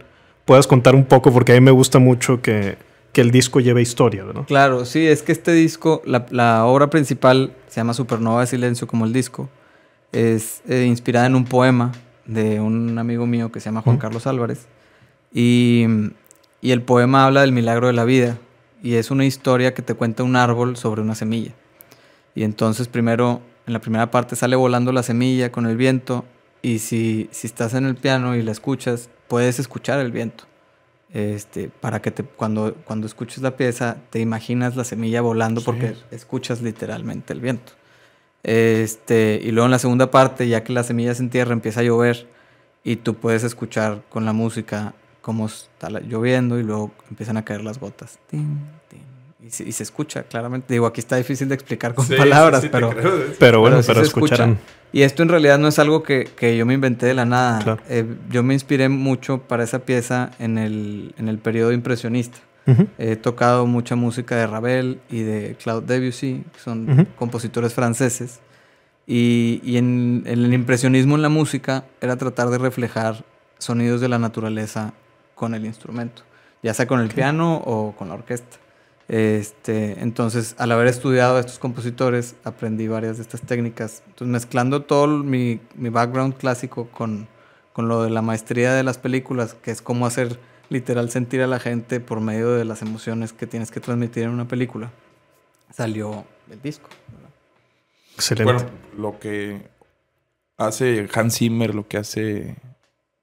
puedas contar un poco, porque a mí me gusta mucho que, que el disco lleve historia, ¿verdad? Claro, sí, es que este disco, la, obra principal se llama Supernova de Silencio, como el disco, es eh, inspirada en un poema de un amigo mío que se llama Juan Carlos Álvarez. Y y el poema habla del milagro de la vida y es una historia que te cuenta un árbol sobre una semilla. Y entonces primero, en la primera parte sale volando la semilla con el viento y si, si estás en el piano y la escuchas, puedes escuchar el viento. Este, para que te, cuando, cuando escuches la pieza te imaginas la semilla volando porque escuchas literalmente el viento. Este, y luego en la segunda parte, ya que la semilla se entierra, empieza a llover y tú puedes escuchar con la música cómo está lloviendo y luego empiezan a caer las gotas. Y, se, escucha claramente. Digo, aquí está difícil de explicar con palabras, pero, pero, bueno, pero, escucharán. Escucha. Y esto en realidad no es algo que, yo me inventé de la nada. Eh, yo me inspiré mucho para esa pieza en el, periodo impresionista. He tocado mucha música de Ravel y de Claude Debussy, que son compositores franceses. Y, en, el impresionismo en la música era tratar de reflejar sonidos de la naturaleza con el instrumento, ya sea con el piano o con la orquesta. Este, entonces, al haber estudiado a estos compositores, aprendí varias de estas técnicas. Entonces, mezclando todo mi, mi background clásico con, con, lo de la maestría de las películas, que es cómo hacer literal sentir a la gente por medio de las emociones que tienes que transmitir en una película, salió el disco. Excelente. Bueno, lo que hace Hans Zimmer, lo que hace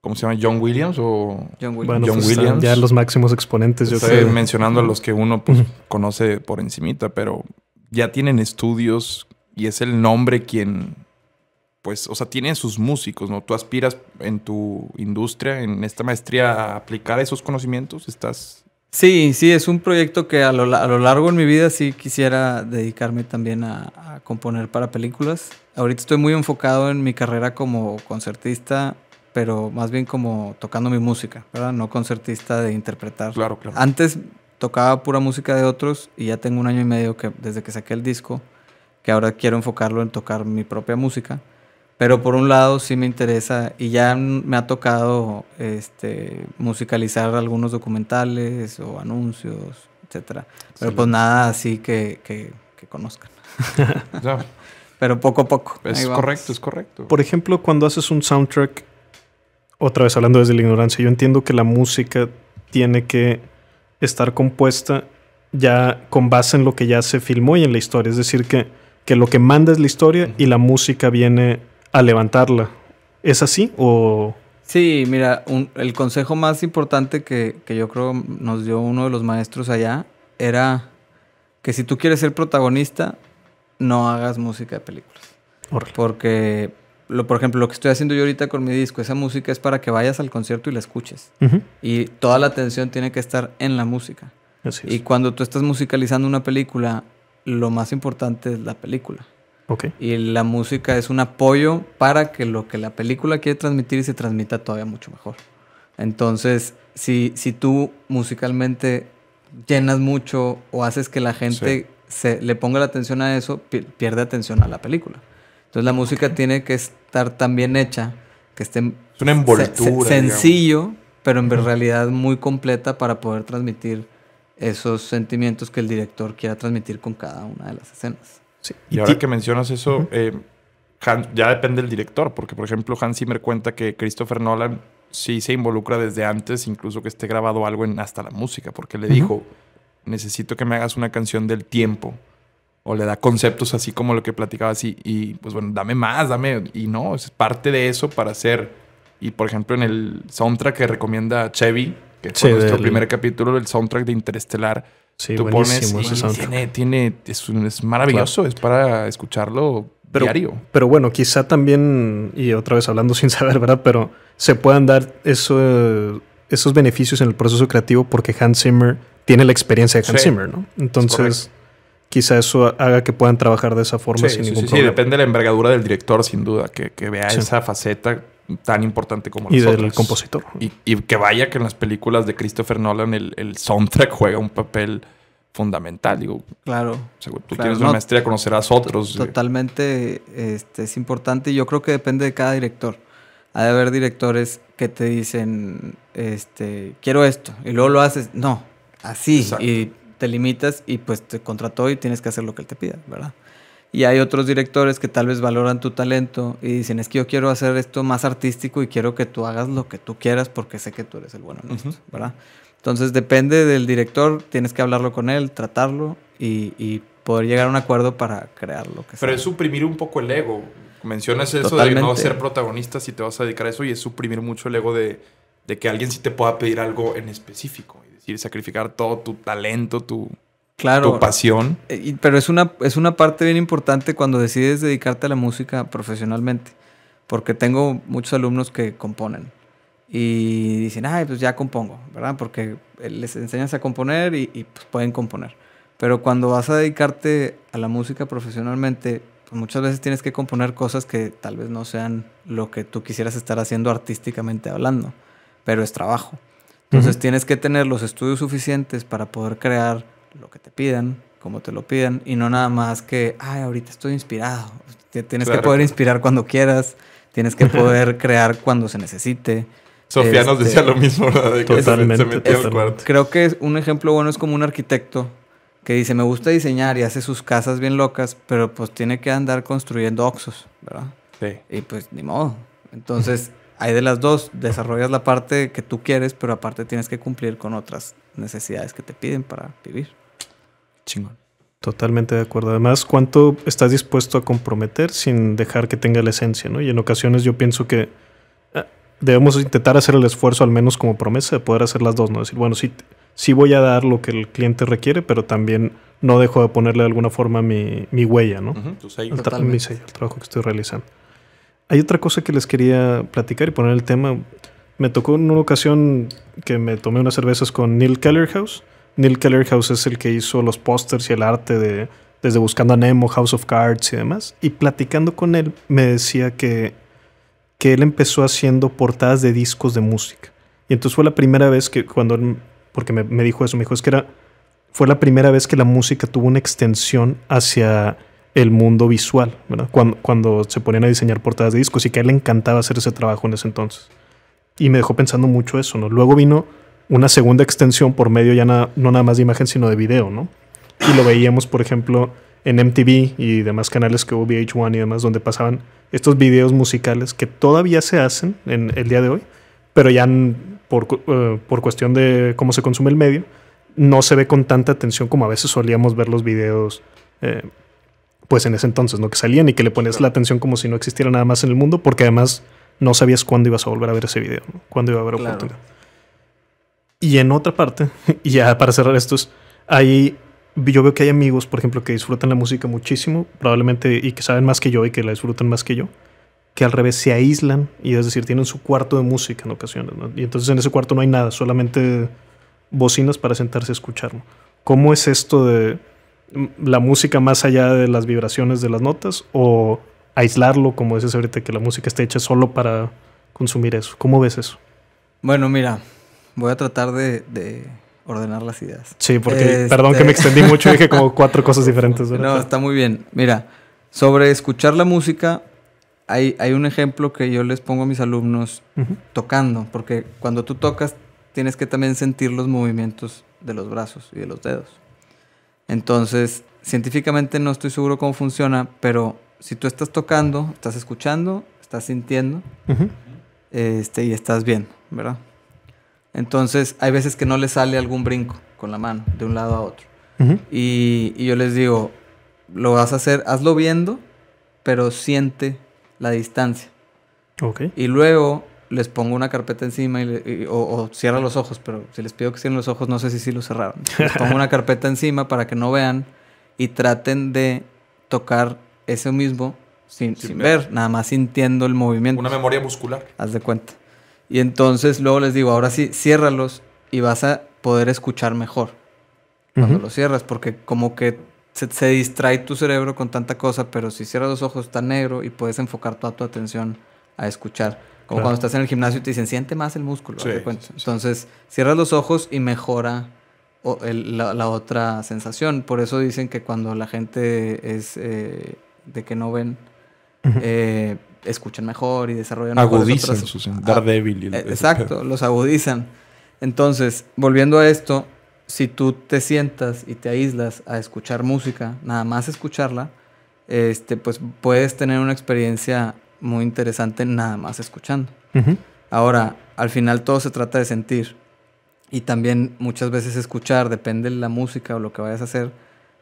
¿Cómo se llama? John Williams o John Williams. Bueno, pues, John Ya los máximos exponentes. Estoy mencionando a los que uno pues, conoce por encimita, pero ya tienen estudios y es el nombre quien, pues, o sea, tiene sus músicos, ¿no? Tú aspiras en tu industria, en esta maestría, a aplicar esos conocimientos. Estás Sí, sí, es un proyecto que a lo, largo de mi vida sí quisiera dedicarme también a, a, componer para películas. Ahorita estoy muy enfocado en mi carrera como concertista pero más bien como tocando mi música, ¿verdad? No concertista de interpretar. Claro, claro. Antes tocaba pura música de otros y ya tengo un año y medio que desde que saqué el disco, que ahora quiero enfocarlo en tocar mi propia música. Pero por un lado sí me interesa y ya me ha tocado este, musicalizar algunos documentales o anuncios, etcétera. Pero pues nada así que, que, que conozcan. Pero poco a poco. Es correcto, es correcto. Por ejemplo, cuando haces un soundtrack otra vez hablando desde la ignorancia, yo entiendo que la música tiene que estar compuesta ya con base en lo que ya se filmó y en la historia. Es decir, que, que lo que manda es la historia y la música viene a levantarla. ¿Es así o...? Sí, mira, el consejo más importante que, que yo creo nos dio uno de los maestros allá era que si tú quieres ser protagonista, no hagas música de películas. Porque lo, por ejemplo, lo que estoy haciendo yo ahorita con mi disco, esa música es para que vayas al concierto y la escuches. Y toda la atención tiene que estar en la música. Y cuando tú estás musicalizando una película, lo más importante es la película. Y la música es un apoyo para que lo que la película quiere transmitir se transmita todavía mucho mejor. Entonces, si, tú musicalmente llenas mucho o haces que la gente se le ponga la atención a eso, pierde atención a la película. Entonces la música tiene que estar tan bien hecha, que esté sencillo, pero en realidad muy completa para poder transmitir esos sentimientos que el director quiera transmitir con cada una de las escenas. Sí. Y, ahora que mencionas eso, eh, ya depende del director, porque por ejemplo Hans Zimmer cuenta que Christopher Nolan sí se involucra desde antes, incluso que esté grabado algo en hasta la música, porque le dijo, necesito que me hagas una canción del tiempo o le da conceptos así como lo que platicaba así y pues bueno, dame más, dame y no, es parte de eso para hacer y por ejemplo en el soundtrack que recomienda Chevy, que fue nuestro primer capítulo, el soundtrack de Interestelar, sí, tú pones tiene, tiene es, maravilloso, es para escucharlo pero, diario. Pero bueno, quizá también y otra vez hablando sin saber, ¿verdad? Pero se puedan dar eso, esos beneficios en el proceso creativo porque Hans Zimmer tiene la experiencia de Hans Zimmer, ¿no? Entonces quizá eso haga que puedan trabajar de esa forma sin ningún sí, problema. Sí, depende de la envergadura del director, sin duda, que, que vea esa faceta tan importante como y del compositor. Y, que vaya que en las películas de Christopher Nolan el, el soundtrack juega un papel fundamental. Digo, claro. tú tienes una maestría, conocerás otros. Totalmente este, es importante y yo creo que depende de cada director. Ha de haber directores que te dicen, este, quiero esto, y luego lo haces, no, así. Y te limitas y pues te contrató y tienes que hacer lo que él te pida, ¿verdad? Y hay otros directores que tal vez valoran tu talento y dicen, es que yo quiero hacer esto más artístico y quiero que tú hagas lo que tú quieras porque sé que tú eres el bueno ¿verdad? Entonces depende del director, tienes que hablarlo con él, tratarlo y, poder llegar a un acuerdo para crear lo que sea. Pero es suprimir un poco el ego. Mencionas eso de no ser protagonista si te vas a dedicar a eso y es suprimir mucho el ego de, de que alguien sí te pueda pedir algo en específico sacrificar todo tu talento, tu, claro, pasión. Eh, pero es una, es una parte bien importante cuando decides dedicarte a la música profesionalmente, porque tengo muchos alumnos que componen y dicen, ay, pues ya compongo, ¿verdad? Porque les enseñas a componer y, pues, pueden componer. Pero cuando vas a dedicarte a la música profesionalmente, pues, muchas veces tienes que componer cosas que tal vez no sean lo que tú quisieras estar haciendo artísticamente hablando, pero es trabajo. Entonces tienes que tener los estudios suficientes para poder crear lo que te pidan, como te lo pidan, y no nada más que, ay, ahorita estoy inspirado. Tienes que poder inspirar cuando quieras, tienes que poder crear cuando se necesite. Sofía nos este, decía lo mismo, ¿verdad? que Creo que un ejemplo bueno es como un arquitecto que dice, me gusta diseñar y hace sus casas bien locas, pero pues tiene que andar construyendo oxos, ¿verdad? Sí. Y pues ni modo. Entonces hay de las dos, desarrollas la parte que tú quieres, pero aparte tienes que cumplir con otras necesidades que te piden para vivir. Chingón. Totalmente de acuerdo. Además, ¿cuánto estás dispuesto a comprometer sin dejar que tenga la esencia? ¿no? Y en ocasiones yo pienso que eh, debemos intentar hacer el esfuerzo, al menos como promesa, de poder hacer las dos, ¿no? Decir, bueno, sí, sí voy a dar lo que el cliente requiere, pero también no dejo de ponerle de alguna forma mi, huella, ¿no? mi sello, el trabajo que estoy realizando. Hay otra cosa que les quería platicar y poner el tema. Me tocó en una ocasión que me tomé unas cervezas con Neil Kellerhouse. Neil Kellerhouse es el que hizo los pósters y el arte de desde Buscando a Nemo, House of Cards y demás. Y platicando con él me decía que, que él empezó haciendo portadas de discos de música. Y entonces fue la primera vez que cuando él, porque me, me dijo eso, me dijo, es que era, fue la primera vez que la música tuvo una extensión hacia el mundo visual, Cuando, se ponían a diseñar portadas de discos y que a él le encantaba hacer ese trabajo en ese entonces. Y me dejó pensando mucho eso, ¿no? Luego vino una segunda extensión por medio ya no nada más de imagen, sino de video, ¿no? Y lo veíamos, por ejemplo, en MTV y demás canales que hubo VH1 y demás, donde pasaban estos videos musicales que todavía se hacen en el día de hoy, pero ya eh, por, cuestión de cómo se consume el medio, no se ve con tanta atención como a veces solíamos ver los videos eh, pues en ese entonces, ¿no? Que salían y que le ponías la atención como si no existiera nada más en el mundo, porque además no sabías cuándo ibas a volver a ver ese video, ¿no? cuándo iba a haber oportunidad. Y en otra parte, y ya para cerrar estos, ahí yo veo que hay amigos, por ejemplo, que disfrutan la música muchísimo, probablemente, y que saben más que yo y que la disfrutan más que yo, que al revés se aíslan y es decir, tienen su cuarto de música en ocasiones, ¿no? Y entonces en ese cuarto no hay nada, solamente bocinas para sentarse a escucharlo. ¿Cómo es esto de Mm, la música más allá de las vibraciones de las notas o aislarlo, como dices ahorita, que la música esté hecha solo para consumir eso. ¿Cómo ves eso? Bueno, mira, voy a tratar de, ordenar las ideas. Sí, porque este perdón que me extendí mucho, dije como cuatro cosas diferentes. No, está muy bien. Mira, sobre escuchar la música, hay, hay un ejemplo que yo les pongo a mis alumnos tocando, porque cuando tú tocas tienes que también sentir los movimientos de los brazos y de los dedos. Entonces, científicamente no estoy seguro cómo funciona, pero si tú estás tocando, estás escuchando, estás sintiendo este, y estás bien, ¿verdad? Entonces, hay veces que no le sale algún brinco con la mano de un lado a otro. y, yo les digo, lo vas a hacer, hazlo viendo, pero siente la distancia. Okay. Y luego les pongo una carpeta encima y, o, cierra los ojos, pero si les pido que cierren los ojos, no sé si sí los cerraron. Les pongo una carpeta encima para que no vean y traten de tocar eso mismo sin, sin, ver. nada más sintiendo el movimiento. Una memoria muscular. Haz de cuenta. Y entonces luego les digo, ahora sí, ciérralos y vas a poder escuchar mejor cuando los cierras, porque como que se, se, distrae tu cerebro con tanta cosa, pero si cierras los ojos está negro y puedes enfocar toda tu atención a escuchar. O cuando estás en el gimnasio y te dicen, siente más el músculo. Entonces, cierras los ojos y mejora la, otra sensación. Por eso dicen que cuando la gente es eh, de que no ven, eh, escuchan mejor y desarrollan agudizan su sensación, dar débil. Y e, exacto, los agudizan. Entonces, volviendo a esto, si tú te sientas y te aíslas a escuchar música, nada más escucharla, este, pues puedes tener una experiencia muy interesante nada más escuchando. Ahora, al final todo se trata de sentir. Y también muchas veces escuchar, depende de la música o lo que vayas a hacer,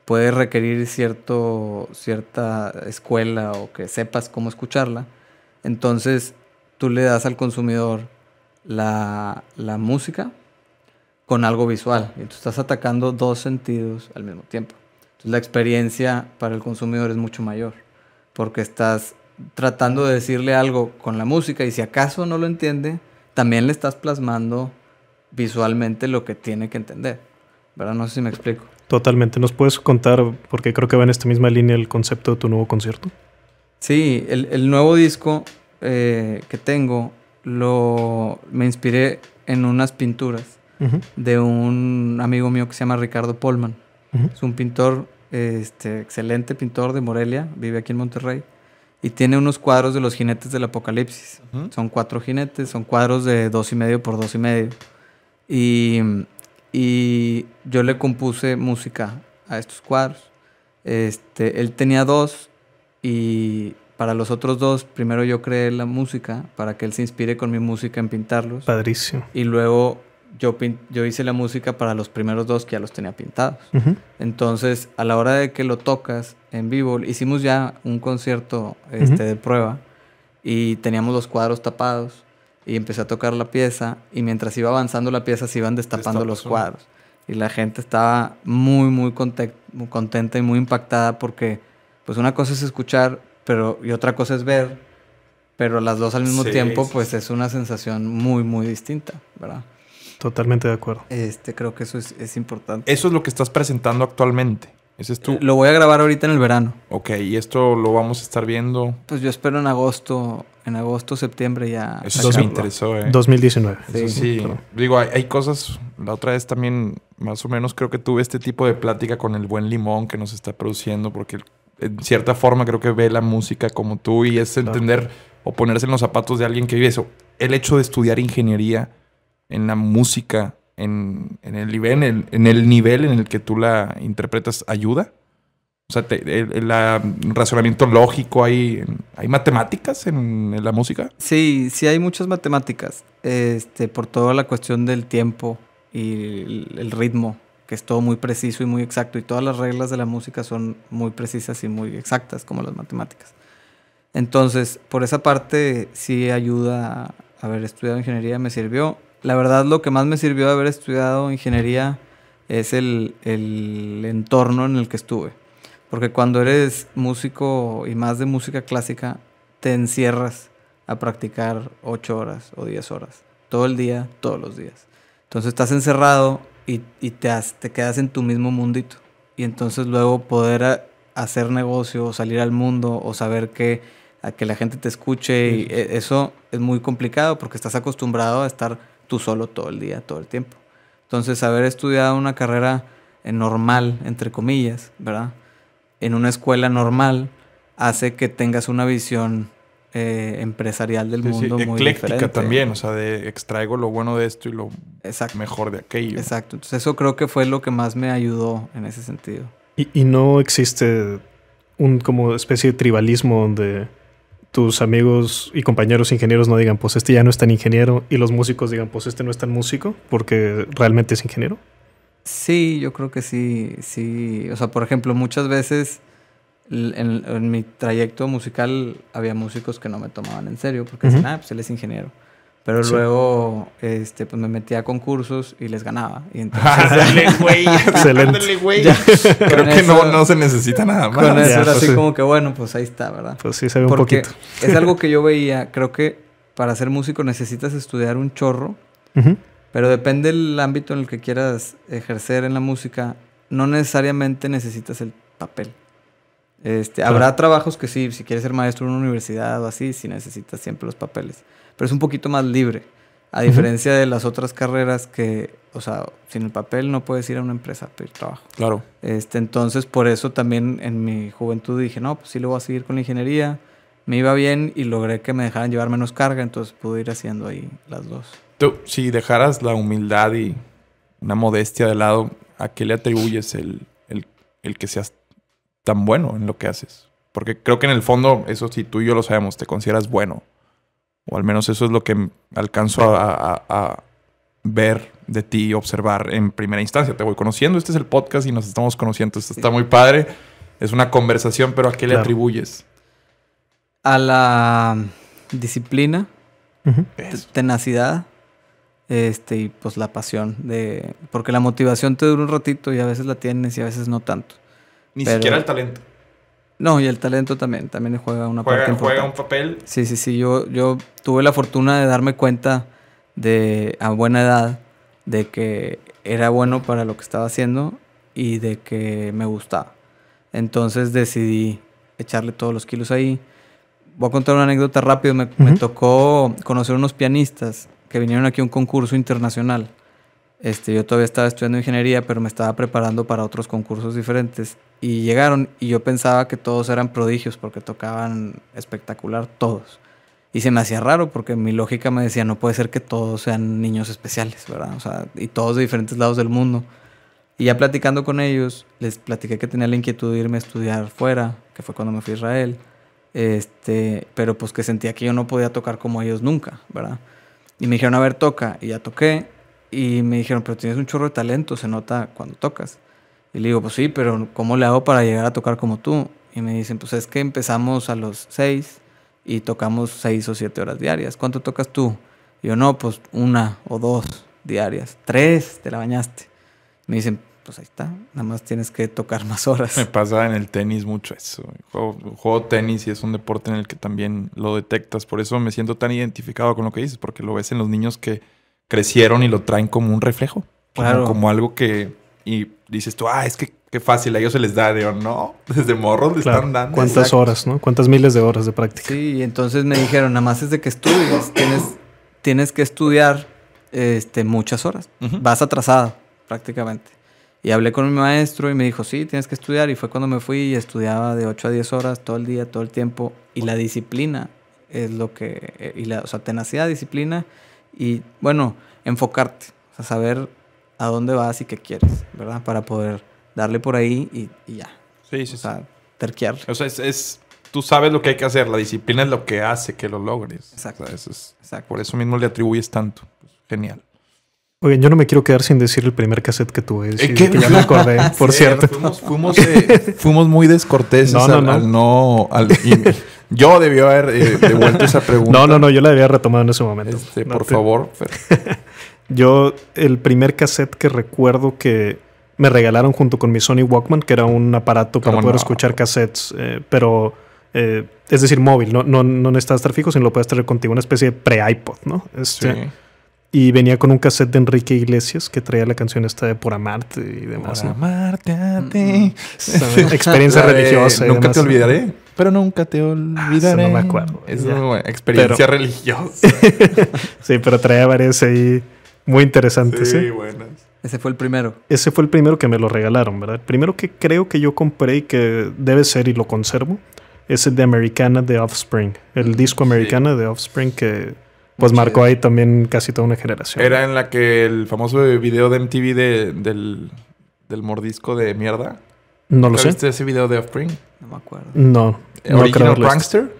puede requerir cierto, cierta escuela o que sepas cómo escucharla. Entonces, tú le das al consumidor la, la música con algo visual. Y tú estás atacando dos sentidos al mismo tiempo. Entonces, la experiencia para el consumidor es mucho mayor porque estás tratando de decirle algo con la música y si acaso no lo entiende, también le estás plasmando visualmente lo que tiene que entender. ¿Verdad? No sé si me explico. Totalmente. ¿Nos puedes contar, porque creo que va en esta misma línea, el concepto de tu nuevo concierto? Sí, el, nuevo disco eh, que tengo lo, me inspiré en unas pinturas de un amigo mío que se llama Ricardo Polman. Es un pintor, este, excelente pintor de Morelia, vive aquí en Monterrey y tiene unos cuadros de los jinetes del apocalipsis. Son cuatro jinetes, son cuadros de dos y medio por dos y medio. Y, yo le compuse música a estos cuadros. Este, él tenía dos y para los otros dos, primero yo creé la música para que él se inspire con mi música en pintarlos. Padrísimo. Y luego yo, hice la música para los primeros dos que ya los tenía pintados. Entonces, a la hora de que lo tocas en vivo, hicimos ya un concierto este, de prueba y teníamos los cuadros tapados y empecé a tocar la pieza y mientras iba avanzando la pieza se iban destapando los cuadros. Y la gente estaba muy, muy, contenta y muy impactada porque, pues una cosa es escuchar pero, y otra cosa es ver, pero las dos al mismo tiempo, pues es una sensación muy, muy distinta, ¿verdad? Totalmente de acuerdo. Este, creo que eso es, importante. Eso es lo que estás presentando actualmente. Ese es tú. lo voy a grabar ahorita en el verano. Ok, y esto lo vamos a estar viendo. Pues yo espero en agosto, en agosto, septiembre ya. Eso me interesó, 2019. ¿eh? Sí, Digo, hay, cosas. La otra vez también, más o menos, creo que tuve este tipo de plática con el buen limón que nos está produciendo, porque en cierta forma creo que ve la música como tú y es entender o ponerse en los zapatos de alguien que vive eso. El hecho de estudiar ingeniería en la música, en, el, nivel, en, el, nivel en el que tú la interpretas, ayuda? O sea, el, razonamiento lógico, ¿hay, ¿hay matemáticas en, la música? Sí, sí hay muchas matemáticas, este, por toda la cuestión del tiempo y el, ritmo, que es todo muy preciso y muy exacto, y todas las reglas de la música son muy precisas y muy exactas, como las matemáticas. Entonces, por esa parte sí ayuda a haber estudiado ingeniería, me sirvió la verdad lo que más me sirvió de haber estudiado ingeniería es el, entorno en el que estuve. Porque cuando eres músico y más de música clásica, te encierras a practicar 8 horas o 10 horas. Todo el día, todos los días. Entonces estás encerrado y, te, te quedas en tu mismo mundito. Y entonces luego poder hacer negocio o salir al mundo o saber que, que la gente te escuche, y e, eso es muy complicado porque estás acostumbrado a estar tú solo todo el día, todo el tiempo. Entonces, haber estudiado una carrera eh, normal, entre comillas, ¿verdad? En una escuela normal hace que tengas una visión eh, empresarial del mundo muy Ecléctica también, o sea, de extraigo lo bueno de esto y lo Exacto. mejor de aquello. Exacto. Entonces, eso creo que fue lo que más me ayudó en ese sentido. Y, y no existe un como especie de tribalismo donde tus amigos y compañeros ingenieros no digan, pues este ya no es tan ingeniero, y los músicos digan, pues este no es tan músico, porque realmente es ingeniero? Sí, yo creo que sí, sí. O sea, por ejemplo, muchas veces en, mi trayecto musical había músicos que no me tomaban en serio, porque decían, ah, pues él es ingeniero. Pero luego este, pues me metía a concursos y les ganaba. Y entonces, güey. Excelente. güey. Creo que no, se necesita nada más. Con eso pues así como que, bueno, pues ahí está, ¿verdad? Pues sí, se un poquito. Es algo que yo veía. Creo que para ser músico necesitas estudiar un chorro. Pero depende del ámbito en el que quieras ejercer en la música. No necesariamente necesitas el papel. Este, Habrá trabajos que sí, si quieres ser maestro en una universidad o así, sí necesitas siempre los papeles pero es un poquito más libre. A diferencia de las otras carreras que, o sea, sin el papel no puedes ir a una empresa a pedir trabajo. Claro. Este, entonces, por eso también en mi juventud dije, no, pues sí le voy a seguir con la ingeniería. Me iba bien y logré que me dejaran llevar menos carga, entonces pude ir haciendo ahí las dos. Tú, si dejaras la humildad y una modestia de lado, ¿a qué le atribuyes el, el, el que seas tan bueno en lo que haces? Porque creo que en el fondo, eso sí, tú y yo lo sabemos, te consideras bueno o al menos eso es lo que alcanzo a, ver de ti y observar en primera instancia. Te voy conociendo, este es el podcast y nos estamos conociendo. está muy padre. Es una conversación, pero ¿a qué le atribuyes? A la disciplina, tenacidad, este, y pues la pasión de. Porque la motivación te dura un ratito y a veces la tienes y a veces no tanto. Ni siquiera el talento. No, y el talento también, también juega una parte Juega un papel. Sí, sí, sí. Yo, yo tuve la fortuna de darme cuenta de, a buena edad, de que era bueno para lo que estaba haciendo y de que me gustaba. Entonces decidí echarle todos los kilos ahí. Voy a contar una anécdota rápido. Me, tocó conocer unos pianistas que vinieron aquí a un concurso internacional. Este, yo todavía estaba estudiando ingeniería, pero me estaba preparando para otros concursos diferentes. Y llegaron y yo pensaba que todos eran prodigios porque tocaban espectacular todos. Y se me hacía raro porque mi lógica me decía, no puede ser que todos sean niños especiales, ¿verdad? O sea, y todos de diferentes lados del mundo. Y ya platicando con ellos, les platiqué que tenía la inquietud de irme a estudiar fuera, que fue cuando me fui a Israel. Este, pero pues que sentía que yo no podía tocar como ellos nunca, ¿verdad? Y me dijeron, a ver, toca. Y ya toqué y me dijeron, pero tienes un chorro de talento, se nota cuando tocas. Y le digo, pues sí, pero ¿cómo le hago para llegar a tocar como tú? Y me dicen, pues es que empezamos a los 6 y tocamos seis o siete horas diarias. ¿Cuánto tocas tú? Y yo, no, pues una o dos diarias. Tres, te la bañaste. me dicen, pues ahí está, nada más tienes que tocar más horas. Me pasa en el tenis mucho eso. juego, tenis y es un deporte en el que también lo detectas. Por eso me siento tan identificado con lo que dices, porque lo ves en los niños que crecieron y lo traen como un reflejo. Claro. Como, algo que. Y dices tú, ah, es que qué fácil, a ellos se les da, digo, no, desde morro le están dando. ¿Cuántas horas, no? ¿Cuántas miles de horas de práctica? Sí, y entonces me dijeron, nada más es de que estudias, tienes, tienes que estudiar este, muchas horas, vas atrasada prácticamente. Y hablé con mi maestro y me dijo, sí, tienes que estudiar. Y fue cuando me fui y estudiaba de 8 a 10 horas todo el día, todo el tiempo. Y la disciplina es lo que, eh, y la, o sea, tenacidad, disciplina y, bueno, enfocarte, o saber a dónde vas y qué quieres, ¿verdad? Para poder darle por ahí y, ya. Sí, sí. O sea, terquear. O sea, es, tú sabes lo que hay que hacer, la disciplina es lo que hace que lo logres. Exacto. Por eso mismo le atribuyes tanto. Pues, genial. Oye, yo no me quiero quedar sin decir el primer cassette que tuve. ¿Eh, que ya me acordé, por cierto. Eh, fuimos, muy descorteses al, no. Yo debió haber eh, devuelto esa pregunta. No, no, no, yo la debía retomado en ese momento. Este, por favor. yo, el primer cassette que recuerdo que me regalaron junto con mi Sony Walkman, que era un aparato para poder escuchar cassettes, eh, pero eh, es decir, móvil, no, no, no necesitas estar fijo, sino lo puedes traer contigo, una especie de pre-iPod, ¿no? Este, sí. Y venía con un cassette de Enrique Iglesias que traía la canción esta de Por Amarte y demás. a mm, ti. Mm. Experiencia religiosa. Nunca te olvidaré pero nunca te olvidaré. Ah, eso no me acuerdo. Es una experiencia religiosa. sí, pero traía varias ahí muy interesantes. Sí, ¿eh? buenas. Ese fue el primero. Ese fue el primero que me lo regalaron, ¿verdad? El primero que creo que yo compré y que debe ser y lo conservo es el de Americana de Offspring. El disco Americana de Offspring que pues marcó ahí también casi toda una generación. Era en la que el famoso video de MTV de, del, del mordisco de mierda. No lo sé. ese video de Offspring? No me acuerdo. No. no ¿Original Prankster?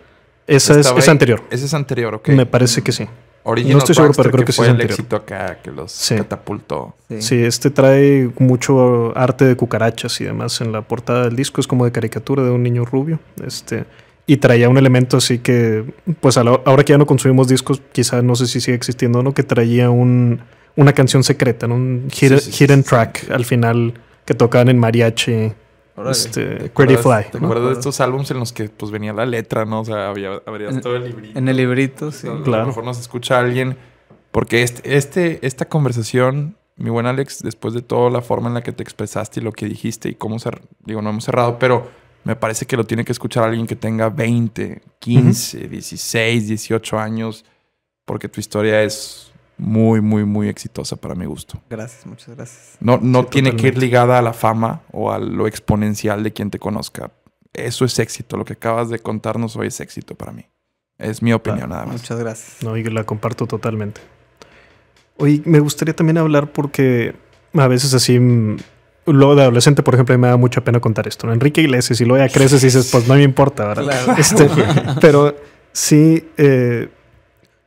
Esa es, anterior. Ese es anterior, ok. Me parece que sí. Original no estoy seguro, pero creo que, que fue el éxito que los catapultó. Sí. este trae mucho arte de cucarachas y demás en la portada del disco. Es como de caricatura de un niño rubio. Este, y traía un elemento así que, pues ahora que ya no consumimos discos, quizá no sé si sigue existiendo o no, que traía un, una canción secreta, un hidden, hidden track al final que tocaban en mariachi este, ¿Te acuerdas de estos álbumes en los que pues venía la letra, no? O sea, había, abrías en, todo el librito. En el librito, sí. A lo mejor nos escucha alguien. Porque este, este, esta conversación, mi buen Alex, después de toda la forma en la que te expresaste y lo que dijiste y cómo digo, no hemos cerrado, pero me parece que lo tiene que escuchar alguien que tenga 20, 15, 16, 18 años, porque tu historia es muy, muy, muy exitosa para mi gusto. Gracias, muchas gracias. No, no tiene que ir ligada a la fama o a lo exponencial de quien te conozca. Eso es éxito. Lo que acabas de contarnos hoy es éxito para mí. Es mi opinión, ah, nada más. Muchas gracias. No, yo la comparto totalmente. hoy me gustaría también hablar porque a veces así mm, luego de adolescente, por ejemplo, me da mucha pena contar esto. Enrique Iglesias, y luego ya creces y dices, pues no me importa, ¿verdad? Este, pero sí, eh,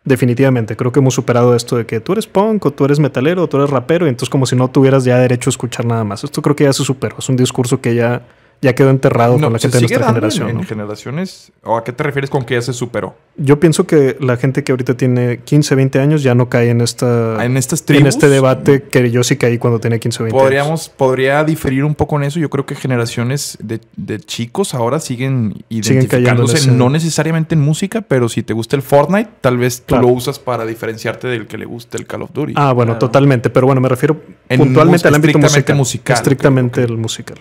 Definitivamente, creo que hemos superado esto de que tú eres punk o tú eres metalero o tú eres rapero y entonces como si no tuvieras ya derecho a escuchar nada más. Esto creo que ya se superó, es un discurso que ya ya quedó enterrado con la gente de nuestra generación. En, generaciones? ¿O a qué te refieres con que ya se superó? Yo pienso que la gente que ahorita tiene 15, 20 años ya no cae en esta. Ah, en estas En este debate que yo sí caí cuando tenía 15, 20 Podríamos, años. Podría diferir un poco en eso. Yo creo que generaciones de, chicos ahora siguen identificándose, no necesariamente en música, pero si te gusta el Fortnite, tal vez tú lo usas para diferenciarte del que le gusta el Call of Duty. Ah, bueno, totalmente. Pero bueno, me refiero puntualmente al ámbito musical. estrictamente el musical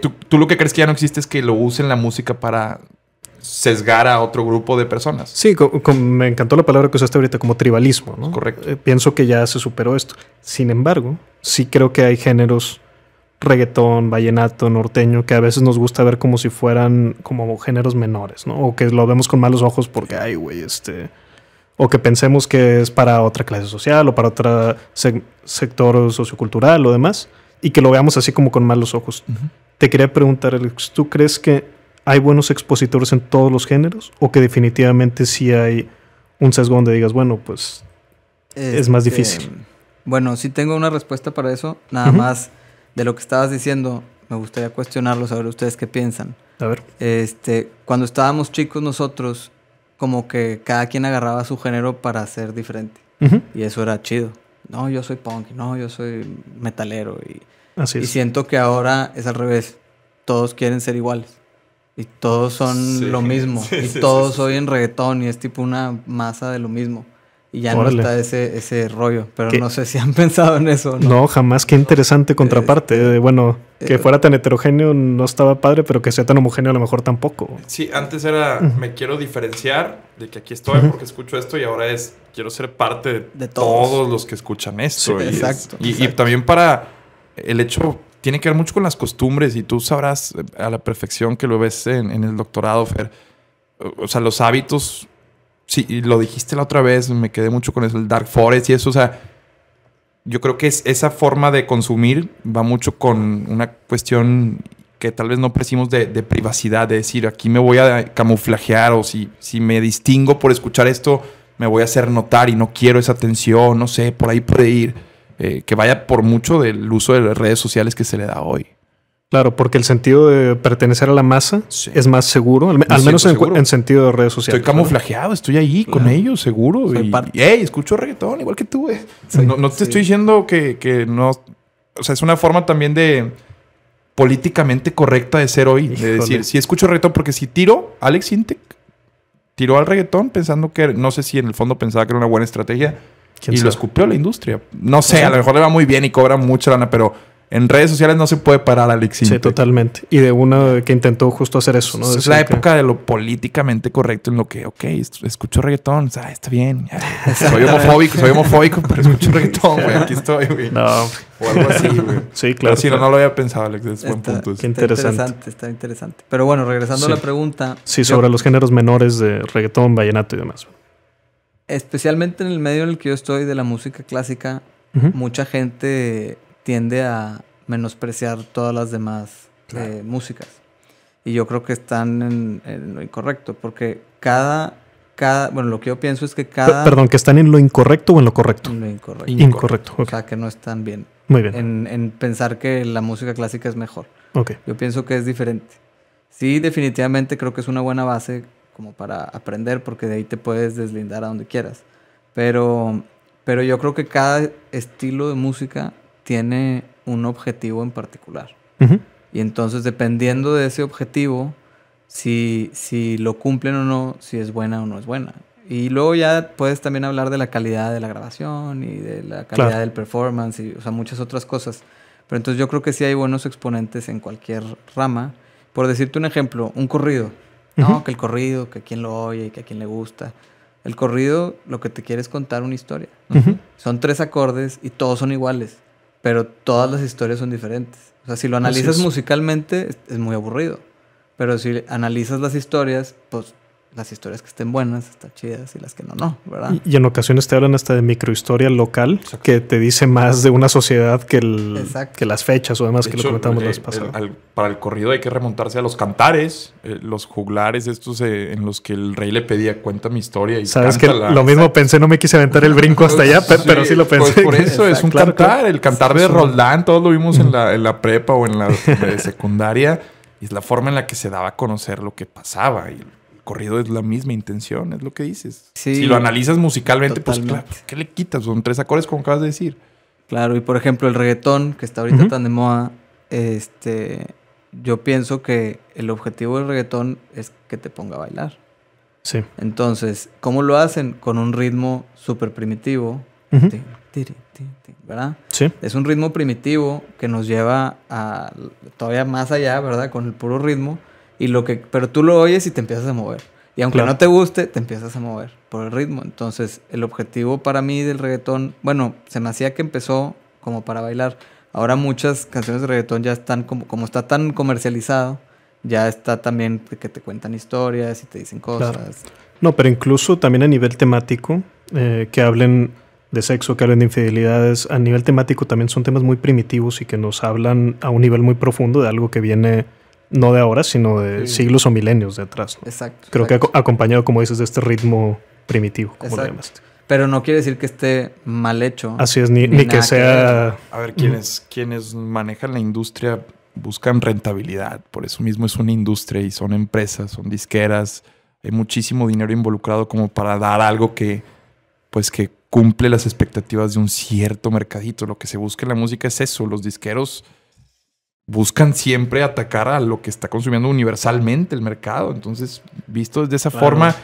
tú, lo que crees que ya no existe es que lo usen la música para sesgar a otro grupo de personas. Sí, me encantó la palabra que usaste ahorita como tribalismo, ¿no? Correcto. Eh, pienso que ya se superó esto. Sin embargo, sí creo que hay géneros reggaetón, vallenato, norteño, que a veces nos gusta ver como si fueran como géneros menores, ¿no? O que lo vemos con malos ojos porque, ay, güey, este... O que pensemos que es para otra clase social o para otro sector sociocultural o demás, y que lo veamos así como con malos ojos. Te quería preguntar, Alex, ¿tú crees que hay buenos expositores en todos los géneros o que definitivamente sí hay un sesgo donde digas, bueno, pues es más este, difícil? Bueno, sí tengo una respuesta para eso, nada más de lo que estabas diciendo, me gustaría cuestionarlo, saber ustedes qué piensan. A ver. Este, cuando estábamos chicos nosotros, como que cada quien agarraba su género para ser diferente. Y eso era chido no, yo soy punk, no, yo soy metalero. Y, y siento que ahora es al revés. Todos quieren ser iguales. Y todos son lo mismo. y todos todos en reggaetón y es tipo una masa de lo mismo. Y ya no está ese, rollo, pero no sé si han pensado en eso. No, no jamás, qué interesante contraparte. bueno, que eh, fuera tan heterogéneo no estaba padre, pero que sea tan homogéneo a lo mejor tampoco. Sí, antes era me quiero diferenciar de que aquí estoy porque escucho esto y ahora es quiero ser parte de, todos. los que escuchan esto. exacto, y, también para el hecho tiene que ver mucho con las costumbres y tú sabrás a la perfección que lo ves en, en el doctorado, Fer. O sea, los hábitos sí, lo dijiste la otra vez, me quedé mucho con el Dark Forest y eso, o sea, yo creo que esa forma de consumir va mucho con una cuestión que tal vez no precimos de, privacidad, de decir, aquí me voy a camuflajear o si, si me distingo por escuchar esto, me voy a hacer notar y no quiero esa atención, no sé, por ahí puede ir, eh, que vaya por mucho del uso de las redes sociales que se le da hoy. Claro, porque el sentido de pertenecer a la masa es más seguro, al, menos en, sentido de redes sociales. Estoy camuflajeado, estoy ahí con ellos, seguro. escucho reggaetón, igual que tú. Eh. no, te estoy diciendo que, no. O sea, es una forma también de políticamente correcta de ser hoy. De decir, si escucho reggaetón, porque si tiro Alex Intec, tiró al reggaetón pensando que, no sé si en el fondo pensaba que era una buena estrategia y lo escupió la industria. No sé, a lo mejor le va muy bien y cobra mucha lana, pero en redes sociales no se puede parar al Sí, totalmente. Y de uno que intentó justo hacer eso, Es la época de lo políticamente correcto en lo que, ok, escucho reggaetón, o sea, está bien. soy homofóbico, soy homofóbico, pero escucho reggaetón, güey, aquí estoy, güey. No. O algo así, güey. Sí, claro. Así No, no, lo había pensado, Alex, es buen punto. Qué interesante. Está interesante, está interesante. Pero bueno, regresando a la pregunta. Sí, sobre los géneros menores de reggaetón, vallenato y demás. Especialmente en el medio en el que yo estoy de la música clásica, mucha gente tiende a menospreciar todas las demás eh, músicas. Y yo creo que están en, lo incorrecto, porque cada, cada, bueno, lo que yo pienso es que cada... perdón, que están en lo incorrecto o en lo correcto. En lo incorrecto. Incorrecto. O sea, que no están bien. Muy bien. En, pensar que la música clásica es mejor. Ok. Yo pienso que es diferente. Sí, definitivamente creo que es una buena base como para aprender, porque de ahí te puedes deslindar a donde quieras. Pero, pero yo creo que cada estilo de música tiene un objetivo en particular. Y entonces, dependiendo de ese objetivo, si, si lo cumplen o no, si es buena o no es buena. Y luego ya puedes también hablar de la calidad de la grabación y de la calidad del performance y muchas otras cosas. Pero entonces yo creo que sí hay buenos exponentes en cualquier rama. Por decirte un ejemplo, un corrido. No, que el corrido, que a quien lo oye, que a quien le gusta. El corrido lo que te quiere es contar una historia. Son tres acordes y todos son iguales pero todas las historias son diferentes. O sea, si lo analizas musicalmente, es muy aburrido. Pero si analizas las historias, pues las historias que estén buenas están chidas y las que no, no, ¿verdad? Y, en ocasiones te hablan hasta de microhistoria local que te dice más de una sociedad que, que las fechas o demás que lo comentamos eh, las para el corrido hay que remontarse a los cantares, eh, los juglares estos eh, en los que el rey le pedía cuenta mi historia y Sabes que lo mismo pensé, no me quise aventar el brinco hasta allá, pero sí, lo pues, pensé. por eso es un cantar, el cantar de Roldán, todos lo vimos en la, en la prepa o en la secundaria. Y es la forma en la que se daba a conocer lo que pasaba y corrido es la misma intención, es lo que dices. si lo analizas musicalmente, pues claro, ¿qué le quitas? Son tres acordes como acabas de decir. Claro, y por ejemplo el reggaetón, que está ahorita tan de moda, este, yo pienso que el objetivo del reggaetón es que te ponga a bailar. Sí. Entonces, ¿cómo lo hacen? Con un ritmo súper primitivo, ¿verdad? Es un ritmo primitivo que nos lleva a todavía más allá, ¿verdad? Con el puro ritmo y lo que, pero tú lo oyes y te empiezas a mover. Y aunque no te guste, te empiezas a mover por el ritmo. Entonces, el objetivo para mí del reggaetón, bueno, se me hacía que empezó como para bailar. Ahora muchas canciones de reggaetón ya están como, como está tan comercializado, ya está también que te cuentan historias y te dicen cosas. No, pero incluso también a nivel temático, eh, que hablen de sexo, que hablen de infidelidades, a nivel temático también son temas muy primitivos y que nos hablan a un nivel muy profundo de algo que viene no de ahora, sino de siglos o milenios de atrás. Exacto. Creo que acompañado, como dices, de este ritmo primitivo, como Pero no quiere decir que esté mal hecho. Así es, ni, que sea... A ver, quienes, manejan la industria buscan rentabilidad, por eso mismo es una industria y son empresas, son disqueras, hay muchísimo dinero involucrado como para dar algo que, pues que cumple las expectativas de un cierto mercadito. Lo que se busca en la música es eso, los disqueros buscan siempre atacar a lo que está consumiendo universalmente el mercado. Entonces, visto de esa forma,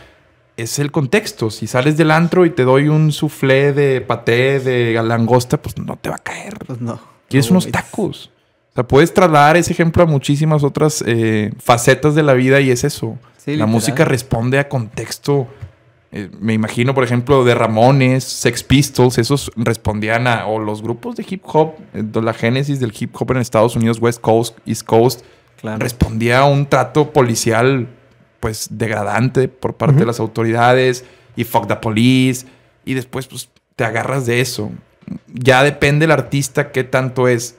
es el contexto. Si sales del antro y te doy un soufflé de paté de langosta, pues no te va a caer. Pues no. Quieres unos tacos. O sea, puedes trasladar ese ejemplo a muchísimas otras eh, facetas de la vida y es eso. la música responde a contexto eh, me imagino, por ejemplo, de Ramones, Sex Pistols, esos respondían a, o los grupos de hip hop, eh, la génesis del hip hop en Estados Unidos, West Coast, East Coast, respondía a un trato policial, pues, degradante por parte de las autoridades y fuck the police, y después, pues, te agarras de eso. Ya depende el artista qué tanto es.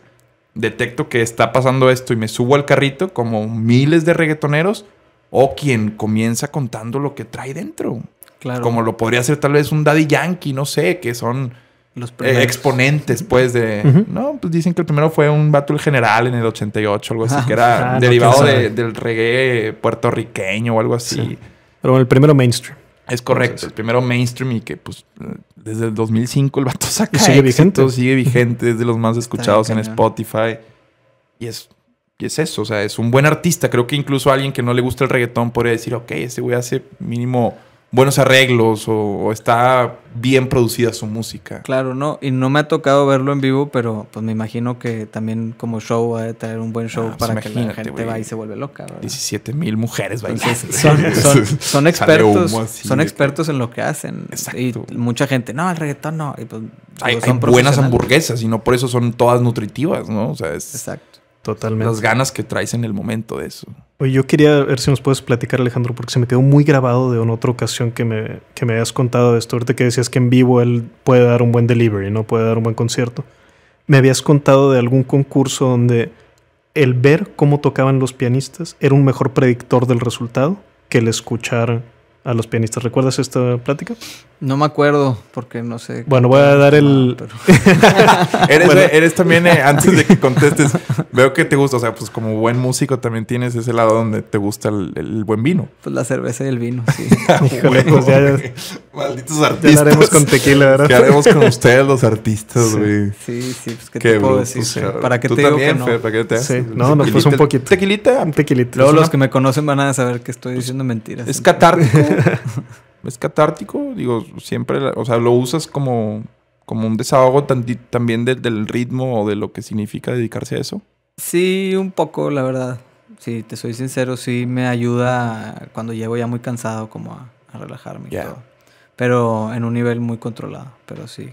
Detecto que está pasando esto y me subo al carrito como miles de reggaetoneros o quien comienza contando lo que trae dentro. Como lo podría ser tal vez un Daddy Yankee, no sé, que son los eh, exponentes, pues, de... No, pues dicen que el primero fue un Battle General en el 88, algo así, ah, que era ah, derivado del reggae puertorriqueño o algo así. Pero el primero mainstream. Es correcto, el primero mainstream y que pues desde el 2005 el vato saca sigue vigente. sigue vigente, es de los más escuchados en Spotify. Y es, y es eso, o sea, es un buen artista. Creo que incluso alguien que no le gusta el reggaetón podría decir, ok, ese güey hace mínimo buenos arreglos o, está bien producida su música. Claro, no, y no me ha tocado verlo en vivo, pero pues me imagino que también como show va a traer un buen show ah, pues para que la gente va y se vuelve loca. ¿verdad? 17 mil mujeres bailando. son, expertos, son expertos en lo que hacen. Exacto. Y mucha gente, no, el reggaetón no. Y pues, hay, buenas hamburguesas y no por eso son todas nutritivas, ¿no? O sea, es, Exacto. Totalmente. Las ganas que traes en el momento de eso. Oye, yo quería ver si nos puedes platicar, Alejandro, porque se me quedó muy grabado de una otra ocasión que me, que me habías contado de esto. Ahorita que decías que en vivo él puede dar un buen delivery, ¿no? Puede dar un buen concierto. Me habías contado de algún concurso donde el ver cómo tocaban los pianistas era un mejor predictor del resultado que el escuchar a los pianistas. ¿Recuerdas esta plática? No me acuerdo, porque no sé. Bueno, voy a dar el. eres, también, eh, antes de que contestes, veo que te gusta, o sea, pues como buen músico también tienes ese lado donde te gusta el, buen vino. Pues la cerveza y el vino, sí. Ah, Híjole, pues Malditos artistas. Ya haremos con tequila, ¿verdad? ¿Qué haremos con ustedes, los artistas, güey? Sí. sí, pues qué te puedo decir. ¿Para qué te digo también, que no? te no, nos pues puso un poquito. ¿Tequilita? Tequilita. Luego los que me conocen van a saber que estoy pues, diciendo mentiras. Es catártico es catártico, digo, siempre, o sea, lo usas como, como un desahogo también del ritmo o de lo que significa dedicarse a eso. Sí, un poco, la verdad. Si sí, te soy sincero, sí me ayuda cuando llego ya muy cansado como a, relajarme. Y todo pero en un nivel muy controlado, pero sí.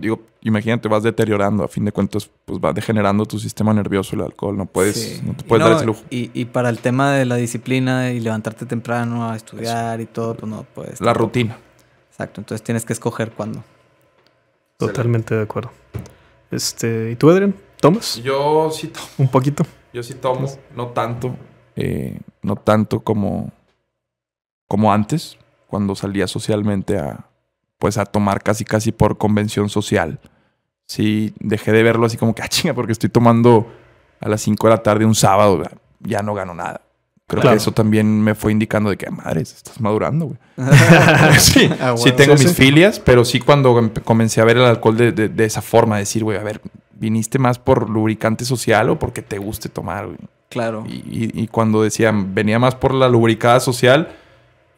digo, imagínate, vas deteriorando, a fin de cuentas, pues va degenerando tu sistema nervioso el alcohol, no puedes, no puedes dar ese lujo. Y, para el tema de la disciplina y levantarte temprano a estudiar y todo, pues no puedes. La rutina. Exacto, entonces tienes que escoger cuándo. Totalmente de acuerdo. Este, ¿y tú, Adrián? ¿Tomas? Yo sí tomo. ¿Un poquito? Yo sí tomo, no tanto, eh, no tanto como, como antes cuando salía socialmente a, pues a tomar casi casi por convención social. Sí, dejé de verlo así como que, ah, chinga, porque estoy tomando a las 5 de la tarde un sábado, ya no gano nada. Creo que eso también me fue indicando de que, ah, madres, estás madurando, güey. sí, ah, tengo mis filias, pero sí cuando em, comencé a ver el alcohol de, de, esa forma, decir, güey, a ver, ¿viniste más por lubricante social o porque te guste tomar, güey? Claro. Y, y cuando decían, venía más por la lubricada social,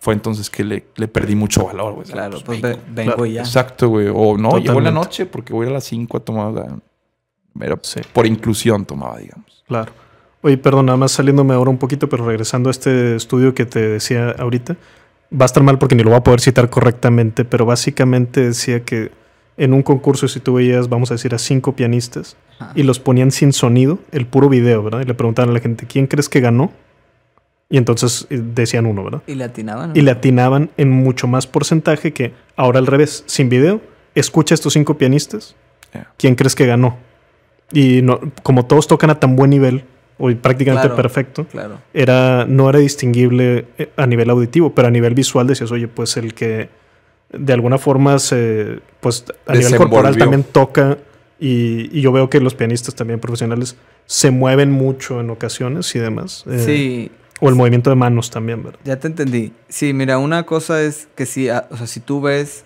fue entonces que le, perdí mucho valor, güey. Claro, pues, pues vengo, ya. Exacto, güey. O no, llegó en la noche porque voy a las 5 a tomar. La... Ah, pero por inclusión tomaba, digamos. Claro. Oye, perdón, nada más saliéndome ahora un poquito, pero regresando a este estudio que te decía ahorita, va a estar mal porque ni lo voy a poder citar correctamente, pero básicamente decía que en un concurso, si tú veías, vamos a decir, a cinco pianistas y los ponían sin sonido, el puro video, ¿verdad? Y le preguntaban a la gente, ¿quién crees que ganó? Y entonces eh, decían uno, ¿verdad? Y le atinaban. Y le atinaban en mucho más porcentaje que ahora al revés, sin video, escucha estos cinco pianistas. ¿Quién crees que ganó? Y no, como todos tocan a tan buen nivel, o prácticamente perfecto, Era, no era distinguible eh, a nivel auditivo, pero a nivel visual decías, oye, pues el que de alguna forma se, pues a nivel corporal también toca. Y, yo veo que los pianistas también profesionales se mueven mucho en ocasiones y demás. Eh, sí, o el movimiento de manos también, ¿verdad? Ya te entendí. Sí, mira, una cosa es que si, ah, o si tú ves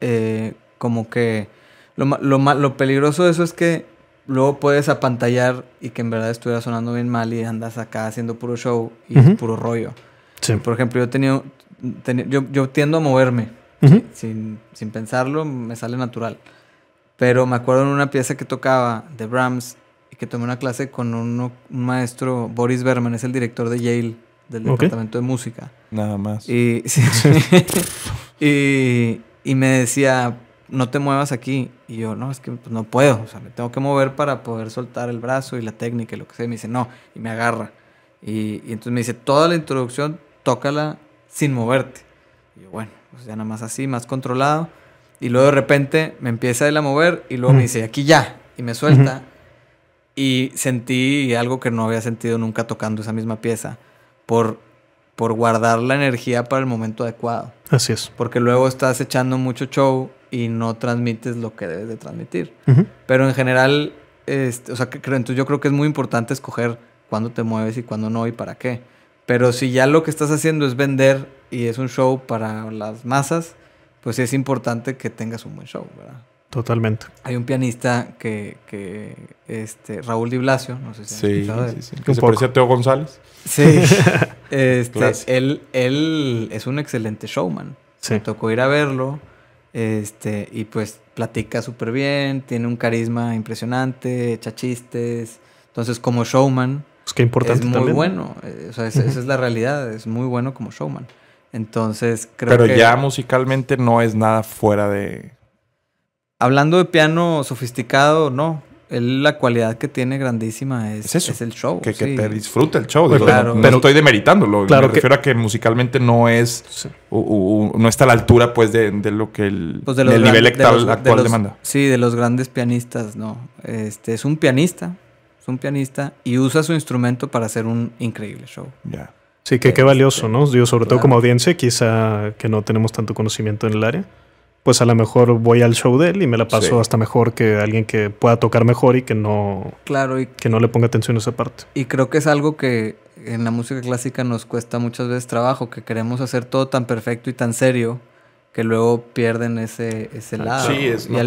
eh, como que lo, lo, peligroso de eso es que luego puedes apantallar y que en verdad estuviera sonando bien mal y andas acá haciendo puro show y puro rollo. Por ejemplo, yo he yo, yo, tiendo a moverme sin, sin pensarlo, me sale natural. Pero me acuerdo en una pieza que tocaba de Brahms que tomé una clase con un maestro, Boris Berman, es el director de Yale, del departamento de música. Nada más. Y, y, me decía, no te muevas aquí. Y yo, no, es que pues, no puedo. O sea, me tengo que mover para poder soltar el brazo y la técnica y lo que sea. Y me dice, no. Y me agarra. Y, entonces me dice, toda la introducción, tócala sin moverte. Y yo, bueno, pues, ya nada más así, más controlado. Y luego de repente me empieza él a mover y luego me dice, aquí ya. Y me suelta. Y sentí algo que no había sentido nunca tocando esa misma pieza, por, por guardar la energía para el momento adecuado. Así es. Porque luego estás echando mucho show y no transmites lo que debes de transmitir. Pero en general, este, o sea, que, yo creo que es muy importante escoger cuándo te mueves y cuándo no y para qué. Pero si ya lo que estás haciendo es vender y es un show para las masas, pues es importante que tengas un buen show, ¿verdad? Totalmente. Hay un pianista que, este, Raúl Di Blasio, no sé si sí, escuchado de él. Que se parece a Teo González. Sí. Este, él, él es un excelente showman. Sí. Me tocó ir a verlo. Este, y pues platica súper bien, tiene un carisma impresionante, echa chistes. Entonces, como showman, pues, qué importante es muy bueno. esa es la realidad, es muy bueno como showman. Entonces, creo Pero ya musicalmente no es nada fuera de, hablando de piano sofisticado, no. Él, la cualidad que tiene grandísima es, ¿Es, el show. Que, te disfruta el show. Pues digo, no, estoy demeritándolo. Claro me refiero que, a que musicalmente no es no está a la altura pues de, lo que el, pues del nivel actual, demanda. Sí, de los grandes pianistas, no. Este es un pianista, es un pianista y usa su instrumento para hacer un increíble show. Ya. Sí, que qué valioso, este, ¿no? sobre todo como audiencia, quizá que no tenemos tanto conocimiento en el área pues a lo mejor voy al show de él y me la paso hasta mejor que alguien que pueda tocar mejor y que no, claro, y, que no le ponga atención a esa parte. Y creo que es algo que en la música clásica nos cuesta muchas veces trabajo, que queremos hacer todo tan perfecto y tan serio que luego pierden ese, ese lado. Sí, es, no,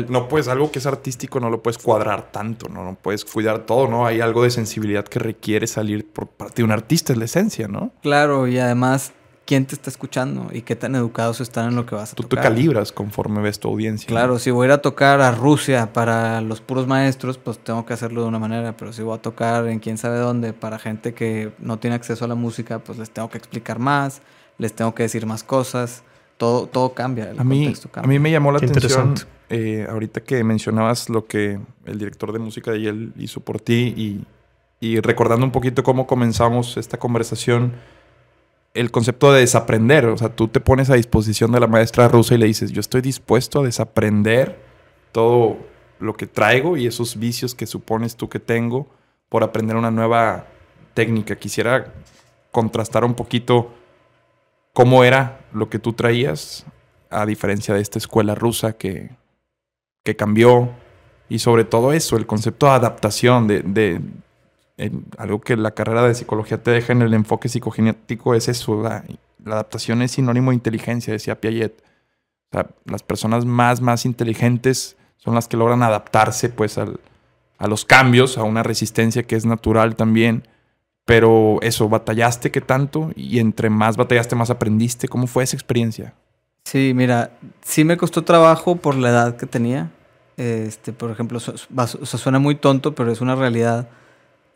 algo que es artístico no lo puedes cuadrar tanto, ¿no? No puedes cuidar todo, ¿no? Hay algo de sensibilidad que requiere salir por parte de un artista, es la esencia, ¿no? Claro, y además quién te está escuchando y qué tan educados están en lo que vas a tocar. Tú te calibras conforme ves tu audiencia. Claro, si voy a ir a tocar a Rusia para los puros maestros, pues tengo que hacerlo de una manera, pero si voy a tocar en quién sabe dónde para gente que no tiene acceso a la música, pues les tengo que explicar más, les tengo que decir más cosas. Todo, todo cambia, el a mí, A mí me llamó la atención eh, ahorita que mencionabas lo que el director de música de él hizo por ti y, y recordando un poquito cómo comenzamos esta conversación el concepto de desaprender. O sea, tú te pones a disposición de la maestra rusa y le dices, yo estoy dispuesto a desaprender todo lo que traigo y esos vicios que supones tú que tengo por aprender una nueva técnica. Quisiera contrastar un poquito cómo era lo que tú traías, a diferencia de esta escuela rusa que, que cambió. Y sobre todo eso, el concepto de adaptación, de eh, algo que la carrera de psicología te deja en el enfoque psicogenético es eso. Ah, la, adaptación es sinónimo de inteligencia, decía Piaget. las personas más, más inteligentes son las que logran adaptarse pues a los cambios, a una resistencia que es natural también. Pero eso, batallaste qué tanto y entre más batallaste, más aprendiste. ¿Cómo fue esa experiencia? Sí, mira, sí me costó trabajo por la edad que tenía. Este, por ejemplo, o suena muy tonto, pero es una realidad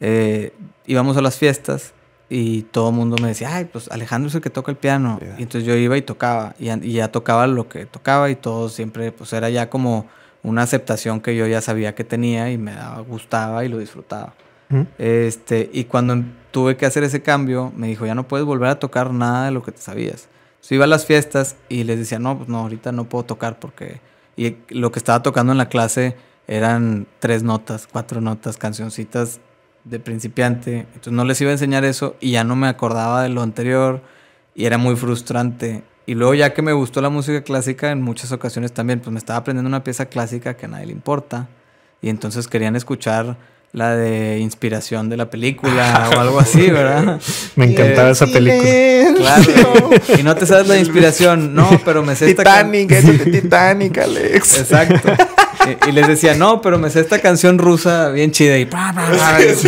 eh, íbamos a las fiestas y todo el mundo me decía, ay, pues Alejandro es el que toca el piano. Y entonces yo iba y tocaba, y, ya tocaba lo que tocaba y todo siempre, pues era ya como una aceptación que yo ya sabía que tenía y me gustaba y lo disfrutaba. Este, y cuando em, tuve que hacer ese cambio, me dijo, ya no puedes volver a tocar nada de lo que te sabías. Entonces iba a las fiestas y les decía, no, pues no, ahorita no puedo tocar porque... Y lo que estaba tocando en la clase eran tres notas, cuatro notas, cancioncitas de principiante, entonces no les iba a enseñar eso y ya no me acordaba de lo anterior y era muy frustrante. Y luego ya que me gustó la música clásica en muchas ocasiones también, pues me estaba aprendiendo una pieza clásica que a nadie le importa y entonces querían escuchar la de inspiración de la película o algo así, ¿verdad? Me encantaba esa película. Claro. Y no te sabes la inspiración, no, pero me sé Titanic, Titanic, Alex. Exacto y, les decía, no, pero me sé esta canción rusa bien chida y pa, pa,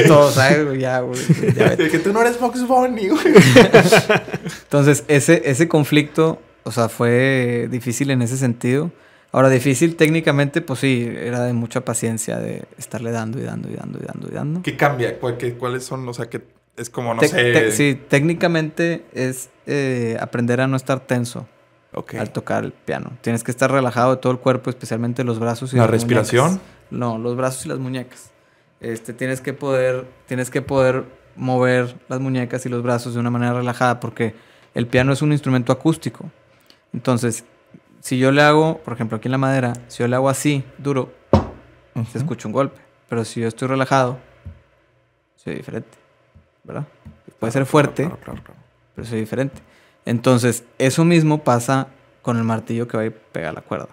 todo, ¿sabes? Ya, güey. que tú no eres Fox Bunny, güey. Entonces, ese, ese conflicto, o sea, fue difícil en ese sentido. Ahora, difícil técnicamente, pues sí, era de mucha paciencia de estarle dando y dando y dando y dando y dando. ¿Qué cambia? ¿Cuál, qué, cambia cuáles son? O sea, que es como, no sé. Sí, técnicamente es eh, aprender a no estar tenso al tocar el piano. Tienes que estar relajado de todo el cuerpo, especialmente los brazos y ¿La respiración? No, los brazos y las muñecas. Este, tienes que poder, tienes que poder mover las muñecas y los brazos de una manera relajada porque el piano es un instrumento acústico. Entonces, si yo le hago, por ejemplo, aquí en la madera, si yo le hago así, duro, se escucha un golpe. Pero si yo estoy relajado, soy diferente. ¿Verdad? Puede ser fuerte, pero soy diferente. Entonces, eso mismo pasa con el martillo que va a pegar la cuerda.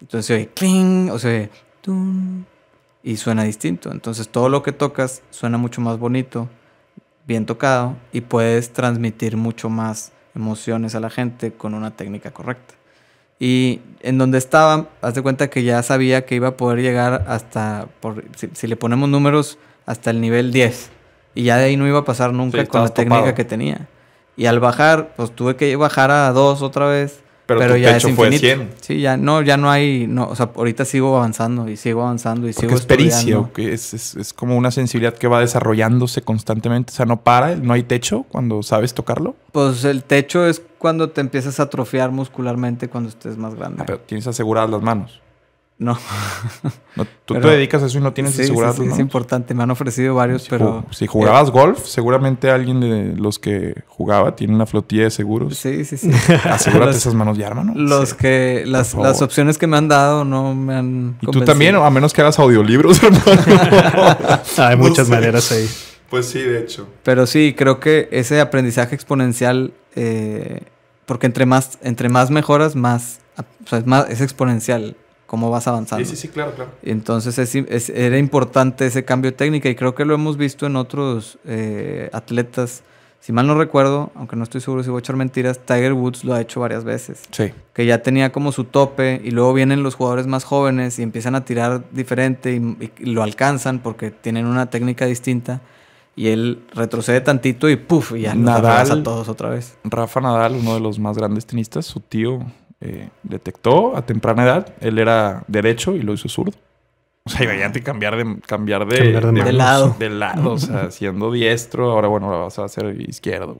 Entonces se oye cling, o se oye y suena distinto. Entonces todo lo que tocas suena mucho más bonito, bien tocado, y puedes transmitir mucho más emociones a la gente con una técnica correcta. Y en donde estaba, haz de cuenta que ya sabía que iba a poder llegar hasta, si, le ponemos números, hasta el nivel 10. Y ya de ahí no iba a pasar nunca con la técnica que tenía. Y al bajar, pues tuve que bajar a dos otra vez. Pero, ya techo es infinito. Fue 100. Sí, ya no, ya no hay, no, o sea, ahorita sigo avanzando y sigo avanzando y sigo es pericia, es, es, como una sensibilidad que va desarrollándose constantemente, o sea, no para, no hay techo cuando sabes tocarlo. Pues el techo es cuando te empiezas a atrofiar muscularmente cuando estés más grande. Ah, pero tienes aseguradas las manos. No. tú te dedicas a eso y no tienes es importante. Me han ofrecido varios, pero. Si jugabas golf, seguramente alguien de los que jugaba tiene una flotilla de seguros. Sí, sí, sí. Asegúrate esas manos de hermanos. Los que. Las, las, opciones que me han dado no me han. Y tú también, a menos que hagas audiolibros, Hay muchas maneras ahí. Pues sí, de hecho. Pero sí, creo que ese aprendizaje exponencial. Eh, porque entre más, entre más mejoras, más, más es exponencial cómo vas avanzando. Sí, sí, sí, claro, claro. Entonces era importante ese cambio de técnica y creo que lo hemos visto en otros eh, atletas. Si mal no recuerdo, aunque no estoy seguro si voy a echar mentiras, Tiger Woods lo ha hecho varias veces. Sí. Que ya tenía como su tope y luego vienen los jugadores más jóvenes y empiezan a tirar diferente y, lo alcanzan porque tienen una técnica distinta. Y él retrocede tantito y ¡puf! y ya Nadal, a todos otra vez. Rafa Nadal, uno de los más grandes tenistas, su tío eh, detectó a temprana edad. Él era derecho y lo hizo zurdo. O sea, imagínate cambiar de, cambiar de, cambiar de, lado. lado, o sea, siendo diestro, ahora bueno, vas a hacer izquierdo.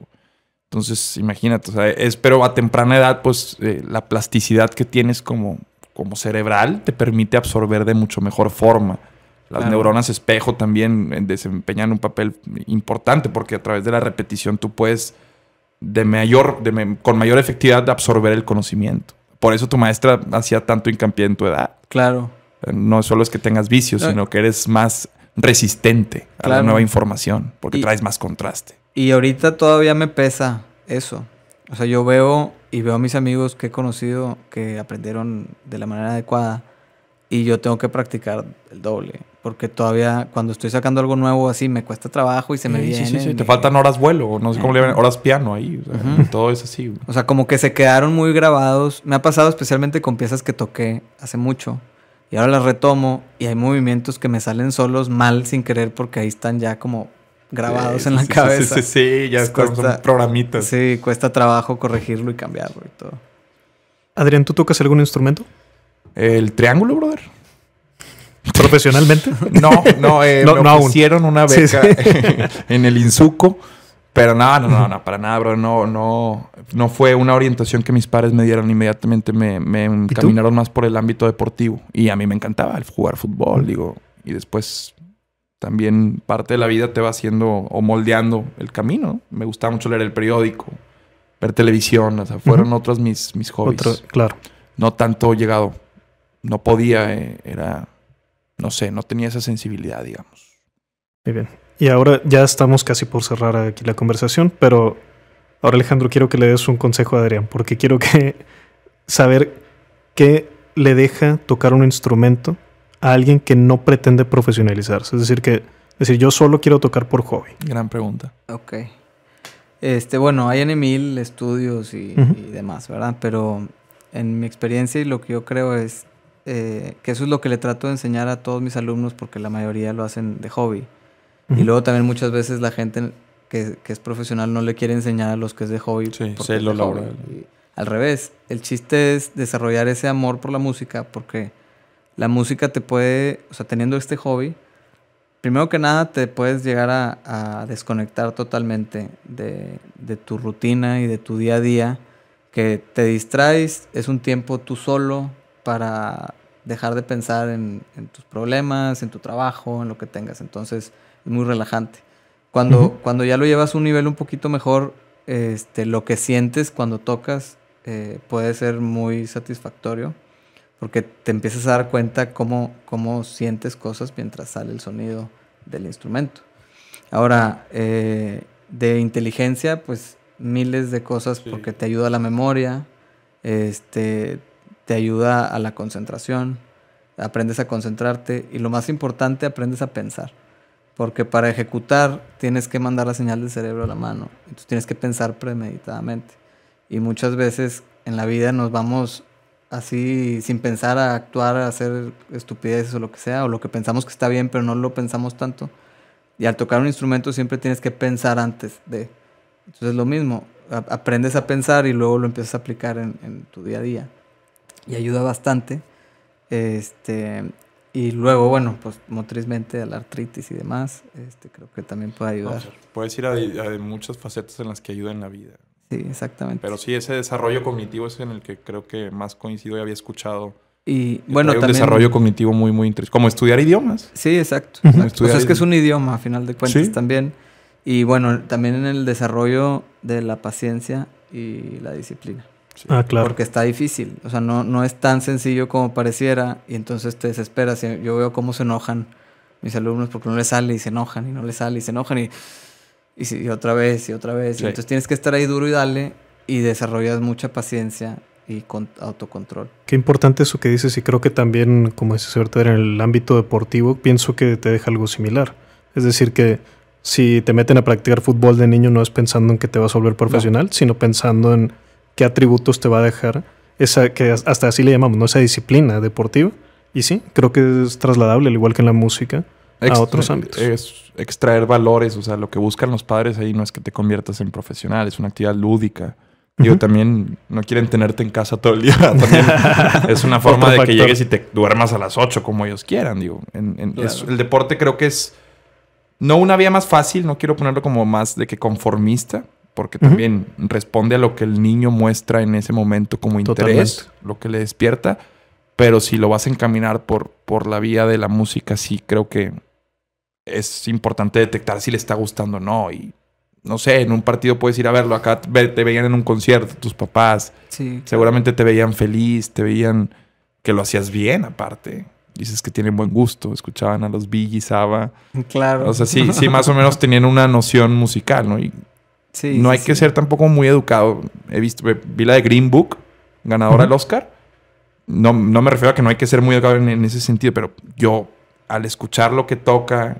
Entonces, imagínate, o sea, es, pero a temprana edad, pues eh, la plasticidad que tienes como, como cerebral te permite absorber de mucho mejor forma. Las neuronas espejo también desempeñan un papel importante porque a través de la repetición tú puedes de mayor, con mayor efectividad de absorber el conocimiento. Por eso tu maestra hacía tanto hincapié en tu edad. Claro. Eh, no solo es que tengas vicios, sino que eres más resistente a la nueva información, porque traes más contraste. Y ahorita todavía me pesa eso. O sea, yo veo y veo a mis amigos que he conocido que aprendieron de la manera adecuada y yo tengo que practicar el doble porque todavía cuando estoy sacando algo nuevo así me cuesta trabajo y se me viene. Sí, sí, Te faltan horas vuelo, no sé cómo le llaman, horas piano ahí, todo es así. O sea, como que se quedaron muy grabados. Me ha pasado especialmente con piezas que toqué hace mucho y ahora las retomo y hay movimientos que me salen solos mal sin querer porque ahí están ya como grabados en la cabeza. Sí, sí, sí, ya es programitas. Sí, cuesta trabajo corregirlo y cambiarlo y todo. Adrián, ¿tú tocas algún instrumento? El triángulo, brother. ¿Profesionalmente? No, no, eh, no me ofrecieron una beca en el Insuco. Pero no, no, no, no, para nada, bro. No, no, no fue una orientación que mis padres me dieron. Inmediatamente me, me encaminaron más por el ámbito deportivo. Y a mí me encantaba el jugar fútbol, digo. Y después también parte de la vida te va haciendo o moldeando el camino. Me gustaba mucho leer el periódico, ver televisión. O sea, fueron otras otros mis, mis hobbies. claro. No tanto llegado. No podía, eh, era no sé, no tenía esa sensibilidad, digamos. Muy bien. Y ahora ya estamos casi por cerrar aquí la conversación, pero ahora Alejandro quiero que le des un consejo a Adrián, porque quiero que saber qué le deja tocar un instrumento a alguien que no pretende profesionalizarse. Es decir, que decir, yo solo quiero tocar por hobby. Gran pregunta. Ok. Este, bueno, hay en mil estudios y demás, ¿verdad? Pero en mi experiencia y lo que yo creo es eh, que eso es lo que le trato de enseñar a todos mis alumnos porque la mayoría lo hacen de hobby. Y luego también muchas veces la gente que, es profesional no le quiere enseñar a los que es de hobby. Sí, se lo logra. Al revés, el chiste es desarrollar ese amor por la música porque la música te puede, o sea, teniendo este hobby, primero que nada te puedes llegar a, desconectar totalmente de, tu rutina y de tu día a día, que te distraes, es un tiempo tú solo para dejar de pensar en, tus problemas, en tu trabajo, en lo que tengas. Entonces, es muy relajante. Cuando, cuando ya lo llevas a un nivel un poquito mejor, este, lo que sientes cuando tocas eh, puede ser muy satisfactorio porque te empiezas a dar cuenta cómo, cómo sientes cosas mientras sale el sonido del instrumento. Ahora, eh, de inteligencia, pues miles de cosas porque te ayuda la memoria, este, te ayuda a la concentración, aprendes a concentrarte y lo más importante, aprendes a pensar. Porque para ejecutar tienes que mandar la señal del cerebro a la mano. Entonces tienes que pensar premeditadamente. Y muchas veces en la vida nos vamos así sin pensar a actuar, a hacer estupideces o lo que sea, o lo que pensamos que está bien, pero no lo pensamos tanto. Y al tocar un instrumento siempre tienes que pensar antes de. Entonces lo mismo, aprendes a pensar y luego lo empiezas a aplicar en tu día a día y ayuda bastante. Este, y luego, bueno, pues motrizmente a la artritis y demás, este, creo que también puede ayudar. Pues, puedes ir a, muchas facetas en las que ayuda en la vida. Sí, exactamente. Pero sí, ese desarrollo cognitivo es en el que creo que más coincido y había escuchado. Y bueno, también... un desarrollo cognitivo muy, muy interesante. Como estudiar idiomas. Sí, exacto. es que es un idioma, a final de cuentas, también. Y bueno, también en el desarrollo de la paciencia y la disciplina. Ah, claro. Porque está difícil. O sea, no, no es tan sencillo como pareciera y entonces te desesperas. Yo veo cómo se enojan mis alumnos porque no les sale y se enojan y no les sale y se enojan y, y, otra vez y otra vez. entonces tienes que estar ahí duro y dale y desarrollas mucha paciencia y con autocontrol. Qué importante eso que dices y creo que también, como dices cierto en el ámbito deportivo, pienso que te deja algo similar. Es decir, que si te meten a practicar fútbol de niño no es pensando en que te vas a volver profesional, sino pensando en qué atributos te va a dejar esa, que hasta así le llamamos, ¿no? Esa disciplina deportiva. Y sí, creo que es trasladable, al igual que en la música, a otros ámbitos. Es extraer valores, o sea, lo que buscan los padres ahí no es que te conviertas en profesional, es una actividad lúdica. Digo, también no quieren tenerte en casa todo el día. es una forma de que llegues y te duermas a las 8 como ellos quieran. Digo, el deporte creo que es no una vía más fácil, no quiero ponerlo como más de que conformista, porque también responde a lo que el niño muestra en ese momento como interés, lo que le despierta, pero si lo vas a encaminar por, por la vía de la música, sí creo que es importante detectar si le está gustando o no. Y no sé, en un partido puedes ir a verlo, acá te veían en un concierto tus papás, sí. seguramente te veían feliz, te veían que lo hacías bien aparte dices que tienen buen gusto, escuchaban a los Billy Saba. Claro. O sea, sí, sí, más o menos tenían una noción musical, ¿no? Y no hay que ser tampoco muy educado. He visto, eh, vi la de Green Book, ganadora del Oscar. No, no, me refiero a que no hay que ser muy educado en, ese sentido, pero yo al escuchar lo que toca,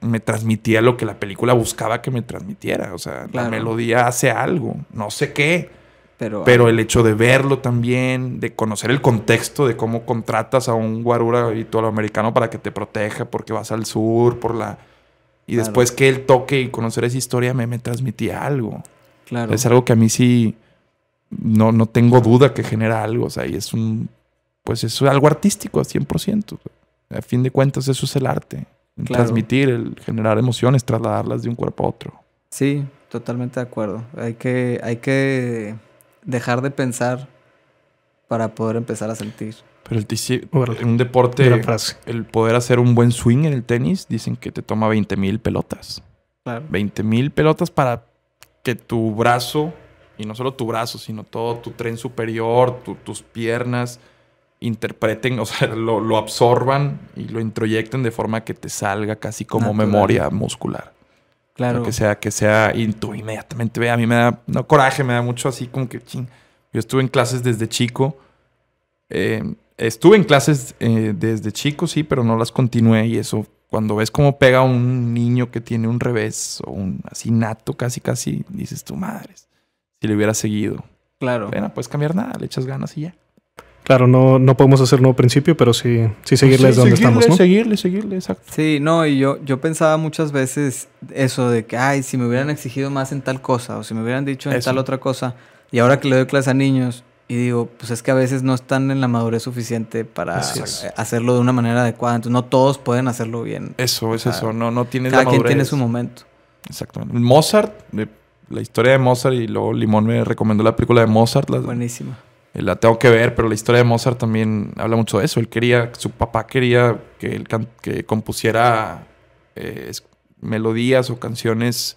me transmitía lo que la película buscaba que me transmitiera. O sea, la melodía hace algo, no sé qué. Pero, pero el hecho de verlo también, de conocer el contexto de cómo contratas a un guarura lo americano para que te proteja porque vas al sur, por la y después que él toque y conocer esa historia me, me transmitía algo. Claro. Es algo que a mí sí no, no tengo duda que genera algo. O sea, y es un. Pues es algo artístico, 100%. A fin de cuentas, eso es el arte. Transmitir, el generar emociones, trasladarlas de un cuerpo a otro. Sí, totalmente de acuerdo. Hay que, hay que dejar de pensar para poder empezar a sentir. Pero el en eh, un deporte, el poder hacer un buen swing en el tenis, dicen que te toma 20 mil pelotas. 20 mil pelotas para que tu brazo, y no solo tu brazo, sino todo tu tren superior, tus piernas, interpreten, o sea, lo, absorban y lo introyecten de forma que te salga casi como memoria muscular. Claro. que sea, que sea, y tú inmediatamente ve, a mí me da, no coraje, me da mucho así como que, ching. Yo estuve en clases desde chico. Eh, estuve en clases eh, desde chico, sí, pero no las continué y eso, cuando ves cómo pega un niño que tiene un revés o un así nato, casi, casi, dices, tu madre, si le hubiera seguido. Claro. Bueno, puedes cambiar nada, le echas ganas y ya. Claro, no, no podemos hacer nuevo principio, pero sí, sí pues seguirles donde estamos, ¿no? Seguirle, seguirle, exacto. Sí, no, y yo, yo pensaba muchas veces eso de que, ay, si me hubieran exigido más en tal cosa o si me hubieran dicho en tal otra cosa, y ahora que le doy clase a niños, y digo, pues es que a veces no están en la madurez suficiente para eh, hacerlo de una manera adecuada. Entonces, no todos pueden hacerlo bien. Eso, es eso. No, no tienes cada la quien tiene su momento. Exactamente. Mozart, eh, la historia de Mozart, y luego Limón me recomendó la película de Mozart. Buenísima. Eh, la tengo que ver, pero la historia de Mozart también habla mucho de eso. Él quería, su papá quería que él que compusiera melodías o canciones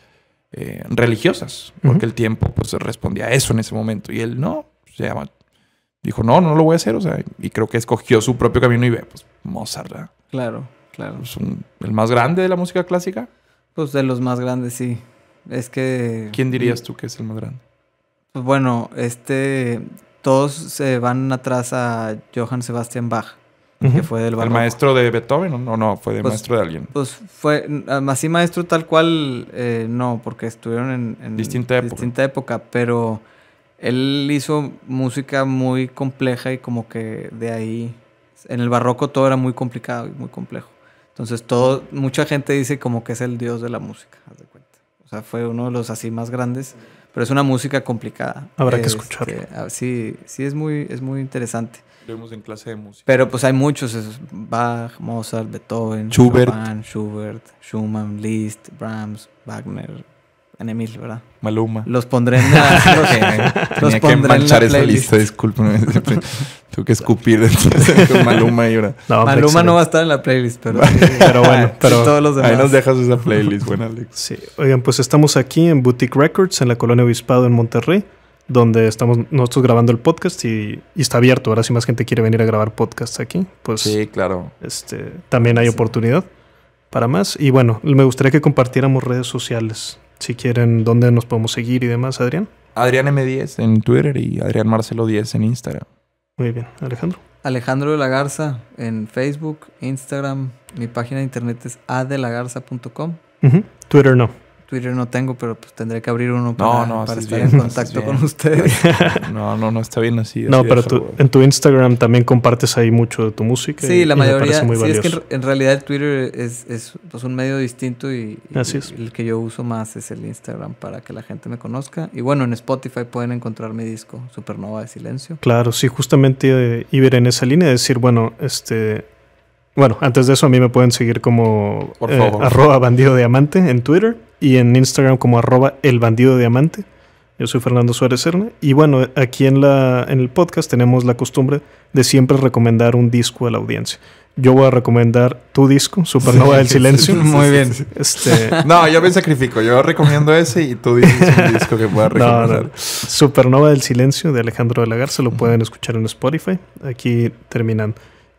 religiosas, porque el tiempo pues respondía a eso en ese momento. Y él no, se dijo, no, no lo voy a hacer, o sea, y creo que escogió su propio camino y ve, pues Mozart, Claro, claro. el más grande de la música clásica. Pues de los más grandes, sí. Es que... ¿Quién dirías tú que es el más grande? Pues bueno, este, todos se van atrás a Johann Sebastian Bach que fue del ¿El maestro de Beethoven o no? no fue de pues, maestro de alguien. Pues fue, mm, así maestro tal cual, eh, no, porque estuvieron en, en distinta, época. distinta, época. pero él hizo música muy compleja y como que de ahí, en el barroco todo era muy complicado y muy complejo. Entonces todo, mucha gente dice como que es el dios de la música, O sea, fue uno de los así más grandes, pero es una música complicada. Habrá que este, escucharlo. Ah, sí, sí es muy, es muy interesante. Lo vemos en clase de música. Pero pues hay muchos, esos, Bach, Mozart, Beethoven, Schubert. Schubert, Schumann, Liszt, Brahms, Wagner, Emil, ¿verdad? Maluma. Los pondré en la. los, los que manchar en la esa lista, discúlpenme. Tengo que escupir Maluma y ahora. Maluma no va a estar en la playlist, pero. pero bueno, ahí nos dejas esa playlist, buena Alex. Sí. Oigan, pues estamos aquí en Boutique Records, en la colonia Obispado, en Monterrey, donde estamos nosotros grabando el podcast y, está abierto. Ahora, si más gente quiere venir a grabar podcast aquí, pues. Sí, claro. Este, también hay oportunidad para más. Y bueno, me gustaría que compartiéramos redes sociales si quieren, dónde nos podemos seguir y demás, Adrián. Adrián M10 en Twitter y Adrián Marcelo 10 en Instagram. Muy bien, Alejandro. Alejandro de la Garza en Facebook, Instagram. Mi página de internet es adelagarza.com. Twitter no. Twitter no tengo, pero pues, tendré que abrir uno para, estar en contacto con ustedes. No, no, no está bien así. No, pero en tu Instagram también compartes ahí mucho de tu música. Sí, la mayoría. sí, es que en, realidad Twitter es, pues, un medio distinto y, el que yo uso más es el Instagram para que la gente me conozca. Y bueno, en Spotify pueden encontrar mi disco, Supernova de Silencio. Claro, sí, justamente eh, ir en esa línea, y decir, bueno, este, bueno, antes de eso a mí me pueden seguir como eh, arroba bandido diamante en Twitter y en Instagram como arroba el bandido diamante. Yo soy Fernando Suárez Cerna y bueno, aquí en, la, en el podcast tenemos la costumbre de siempre recomendar un disco a la audiencia. Yo voy a recomendar tu disco, Supernova del Silencio. Muy bien. Este, no, yo me sacrifico. Yo recomiendo ese y tú dices un disco que pueda recomendar. Supernova del Silencio de Alejandro de la Garza lo pueden escuchar en Spotify. Aquí terminan.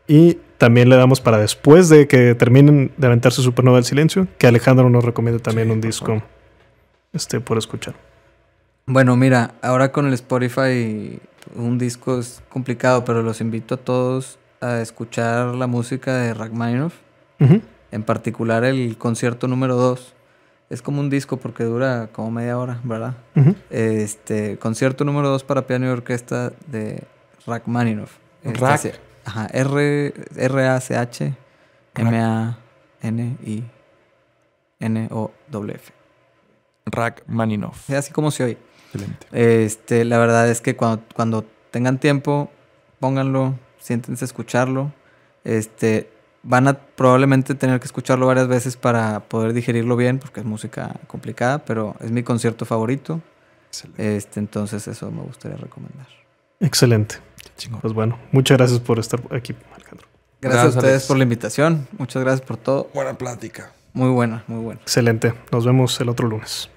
Y también le damos para después de que terminen de aventar su supernova del silencio, que Alejandro nos recomienda también un disco este, por escuchar. Bueno, mira, ahora con el Spotify un disco es complicado, pero los invito a todos a escuchar la música de Rachmaninoff, en particular el concierto número 2. Es como un disco porque dura como media hora, ¿verdad? Este concierto número 2 para piano y orquesta de Rachmaninoff. Este, Rack. Ajá, R, R A C H M A N I N O W F. Rachmaninoff. Es así como se oye. Excelente. Este, la verdad es que cuando, tengan tiempo, pónganlo, siéntense a escucharlo. Este, van a probablemente tener que escucharlo varias veces para poder digerirlo bien, porque es música complicada, pero es mi concierto favorito. Excelente. Este, entonces eso me gustaría recomendar. Excelente. Pues bueno, muchas gracias por estar aquí, Alejandro. Gracias, a ustedes por la invitación. Muchas gracias por todo. Buena plática. Muy buena, muy buena. Excelente. Nos vemos el otro lunes.